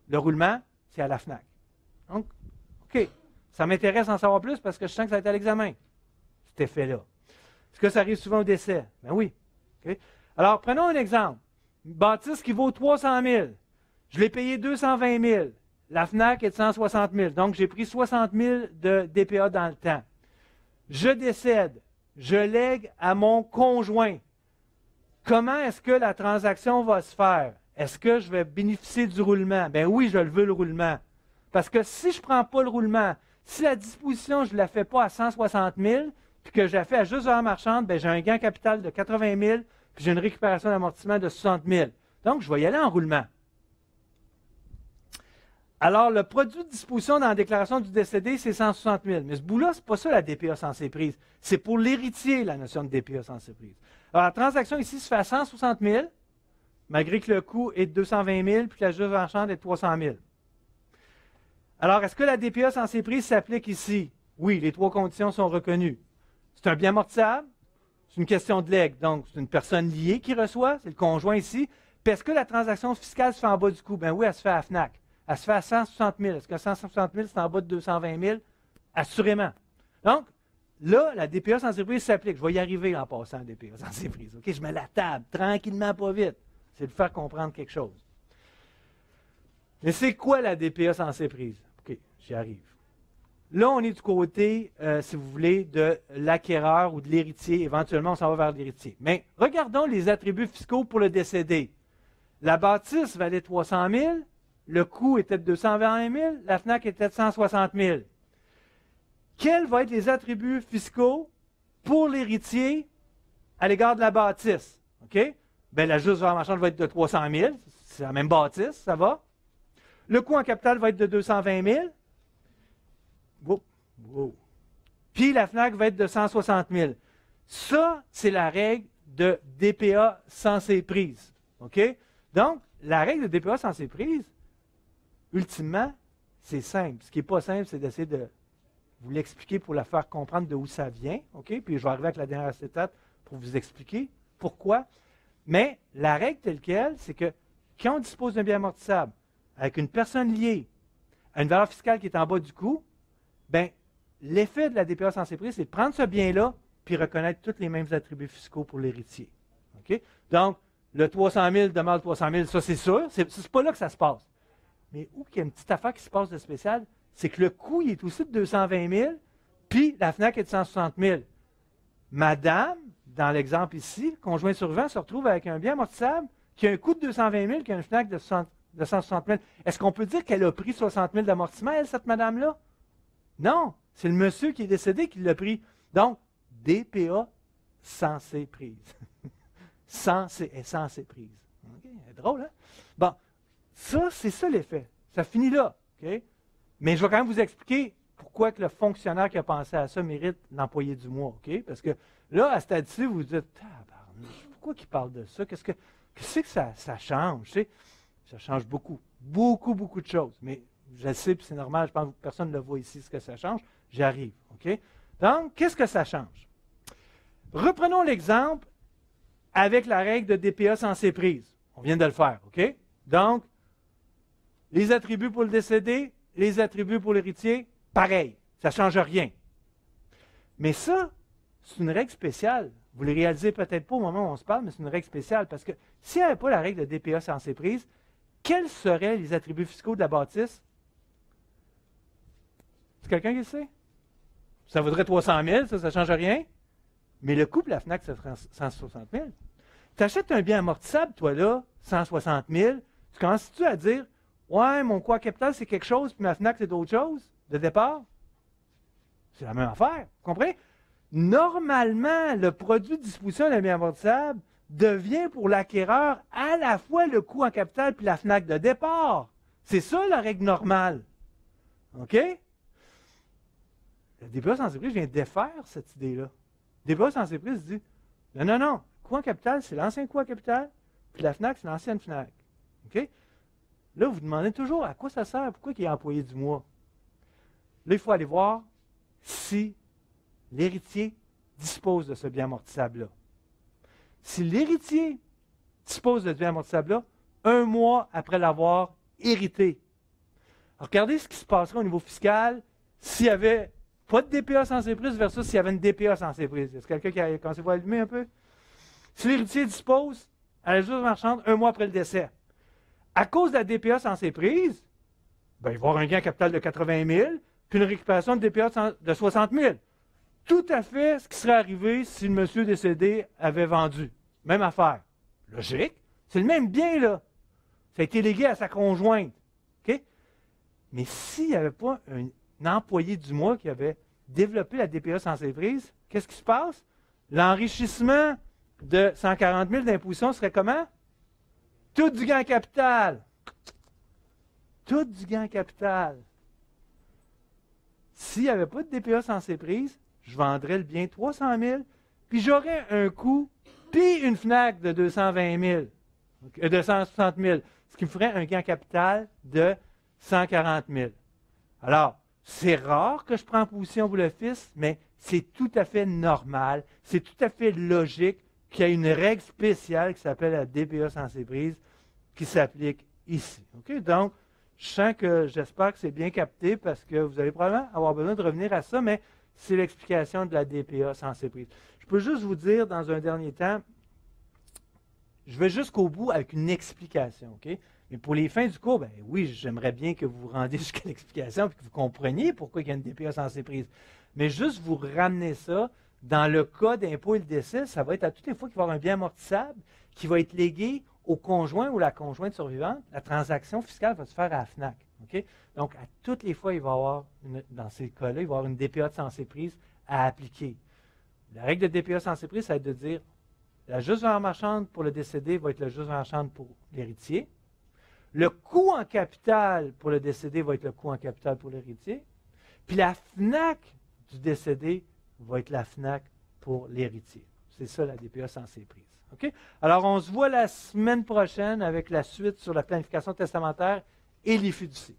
Speaker 1: Le roulement, c'est à la FNAC. Donc, OK. Ça m'intéresse d'en savoir plus parce que je sens que ça va être à l'examen, cet effet-là. Est-ce que ça arrive souvent au décès? Ben oui. Alors, prenons un exemple. Une bâtisse qui vaut 300 000. Je l'ai payé 220 000. La FNAC est de 160 000. Donc, j'ai pris 60 000 de DPA dans le temps. Je décède je lègue à mon conjoint. Comment est-ce que la transaction va se faire? Est-ce que je vais bénéficier du roulement? Ben oui, je le veux, le roulement. Parce que si je ne prends pas le roulement, si la disposition, je ne la fais pas à 160 000, puis que je la fais à juste heure marchande, ben j'ai un gain capital de 80 000, puis j'ai une récupération d'amortissement de 60 000. Donc, je vais y aller en roulement. Alors, le produit de disposition dans la déclaration du décédé, c'est 160 000. Mais ce bout-là, n'est pas ça la DPA censée prise. C'est pour l'héritier, la notion de DPA censée prise. Alors, la transaction ici se fait à 160 000, malgré que le coût est de 220 000, puis que la juste marchande est de 300 000. Alors, est-ce que la DPA censée prise s'applique ici? Oui, les trois conditions sont reconnues. C'est un bien amortissable, c'est une question de legs, donc c'est une personne liée qui reçoit, c'est le conjoint ici. Puis est-ce que la transaction fiscale se fait en bas du coût? Ben oui, elle se fait à FNAC elle se fait à 160 000. Est-ce que 160 000, c'est en bas de 220 000? Assurément. Donc, là, la DPA sans surprise s'applique. Je vais y arriver en passant à la DPA sans surprise. OK? Je mets la table, tranquillement, pas vite. C'est de faire comprendre quelque chose. Mais c'est quoi la DPA sans surprise? OK, j'y arrive. Là, on est du côté, euh, si vous voulez, de l'acquéreur ou de l'héritier. Éventuellement, on s'en va vers l'héritier. Mais regardons les attributs fiscaux pour le décédé. La bâtisse valait 300 000, le coût était de 220 000, la FNAC était de 160 000. Quels vont être les attributs fiscaux pour l'héritier à l'égard de la bâtisse? OK? Bien, la juste valeur marchande va être de 300 000. C'est la même bâtisse, ça va? Le coût en capital va être de 220 000. Puis la FNAC va être de 160 000. Ça, c'est la règle de DPA sans ses prises. OK? Donc, la règle de DPA sans ses prises, Ultimement, c'est simple. Ce qui n'est pas simple, c'est d'essayer de vous l'expliquer pour la faire comprendre de où ça vient. Puis je vais arriver avec la dernière étape pour vous expliquer pourquoi. Mais la règle telle qu'elle, c'est que quand on dispose d'un bien amortissable avec une personne liée à une valeur fiscale qui est en bas du coût, ben, l'effet de la DPA sans prix, c'est de prendre ce bien-là puis reconnaître tous les mêmes attributs fiscaux pour l'héritier. Donc, le 300 000 demande 300 000, ça c'est sûr. ce n'est pas là que ça se passe. Mais où qu'il y a une petite affaire qui se passe de spécial, c'est que le coût, est aussi de 220 000, puis la FNAC est de 160 000. Madame, dans l'exemple ici, conjoint conjoint survivant se retrouve avec un bien amortissable qui a un coût de 220 000, qui a une FNAC de, 160 000. Est-ce qu'on peut dire qu'elle a pris 60 000 d'amortissement, cette madame-là? Non, c'est le monsieur qui est décédé qui l'a pris. Donc, DPA censée prise. censée, est censée prise. Okay, drôle, hein? Bon. Ça, c'est ça l'effet. Ça finit là. OK? Mais je vais quand même vous expliquer pourquoi que le fonctionnaire qui a pensé à ça mérite l'employé du mois. OK? Parce que là, à ce stade-ci, vous vous dites pourquoi qu'il parle de ça Qu'est-ce que, quest que ça, ça change Ça change beaucoup. Beaucoup, beaucoup de choses. Mais je sais, puis c'est normal, je pense que personne ne le voit ici, ce que ça change. J'arrive. OK? Donc, qu'est-ce que ça change? Reprenons l'exemple avec la règle de DPA sans prise. On vient de le faire, OK? Donc, les attributs pour le décédé, les attributs pour l'héritier, pareil, ça ne change rien. Mais ça, c'est une règle spéciale. Vous ne le réalisez peut-être pas au moment où on se parle, mais c'est une règle spéciale parce que si n'y avait pas la règle de DPA sans ses prises, quels seraient les attributs fiscaux de la bâtisse? C'est quelqu'un qui le sait? Ça vaudrait 300 000, ça, ne change rien. Mais le coût de la FNAC, c'est 160 000. Tu achètes un bien amortissable, toi, là, 160 000. Tu commences-tu à dire, Ouais, mon en capital, c'est quelque chose, puis ma FNAC, c'est d'autres choses, de départ. C'est la même affaire. Vous comprenez? Normalement, le produit de disposition d'un bien amortissable devient pour l'acquéreur à la fois le coût en capital puis la FNAC de départ. C'est ça la règle normale. OK? Le sans surprise vient défaire cette idée-là. Le sans surprise dit non, non, non, coût en capital, c'est l'ancien coût en capital, puis la FNAC, c'est l'ancienne FNAC. OK? Là, vous vous demandez toujours à quoi ça sert, pourquoi il est employé du mois. Là, il faut aller voir si l'héritier dispose de ce bien amortissable-là. Si l'héritier dispose de ce bien amortissable-là, un mois après l'avoir hérité, regardez ce qui se passerait au niveau fiscal s'il n'y avait pas de DPA sans prise versus s'il y avait une DPA sans prise. Est-ce quelqu'un qui a commencé à allumer un peu? Si l'héritier dispose à la justice marchande un mois après le décès, à cause de la DPA sans ses prises, ben, il va y avoir un gain capital de 80 000, puis une récupération de DPA de 60 000. Tout à fait ce qui serait arrivé si le monsieur décédé avait vendu. Même affaire. Logique. C'est le même bien, là. Ça a été légué à sa conjointe. Mais s'il n'y avait pas un, employé du mois qui avait développé la DPA sans ses prises, qu'est-ce qui se passe? L'enrichissement de 140 000 d'imposition serait comment? Tout du gain capital. Tout du gain capital. S'il n'y avait pas de DPA sans ces prises, je vendrais le bien 300 000, puis j'aurais un coût, puis une FNAC de 220 000, 260 000, ce qui me ferait un gain capital de 140 000. Alors, c'est rare que je prends position pour le mais c'est tout à fait normal, c'est tout à fait logique qu'il y ait une règle spéciale qui s'appelle la DPA sans prise qui s'applique ici. Donc, je sens que j'espère que c'est bien capté parce que vous allez probablement avoir besoin de revenir à ça, mais c'est l'explication de la DPA censée prise. Je peux juste vous dire dans un dernier temps, je vais jusqu'au bout avec une explication, Mais pour les fins du cours, ben oui, j'aimerais bien que vous vous rendiez jusqu'à l'explication et que vous compreniez pourquoi il y a une DPA censée prise. Mais juste vous ramener ça, dans le cas d'impôt et le décès, ça va être à toutes les fois qu'il va y avoir un bien amortissable qui va être légué au conjoint ou la conjointe survivante, la transaction fiscale va se faire à la FNAC. Donc, à toutes les fois, il va y avoir, dans ces cas-là, il va y avoir une DPA de censée prise à appliquer. La règle de DPA censée prise ça va être de dire la juste valeur marchande pour le décédé va être la juste valeur marchande pour l'héritier. Le coût en capital pour le décédé va être le coût en capital pour l'héritier. Puis la FNAC du décédé va être la FNAC pour l'héritier. C'est ça la DPA sans ses prises. Alors, on se voit la semaine prochaine avec la suite sur la planification testamentaire et les fiducies.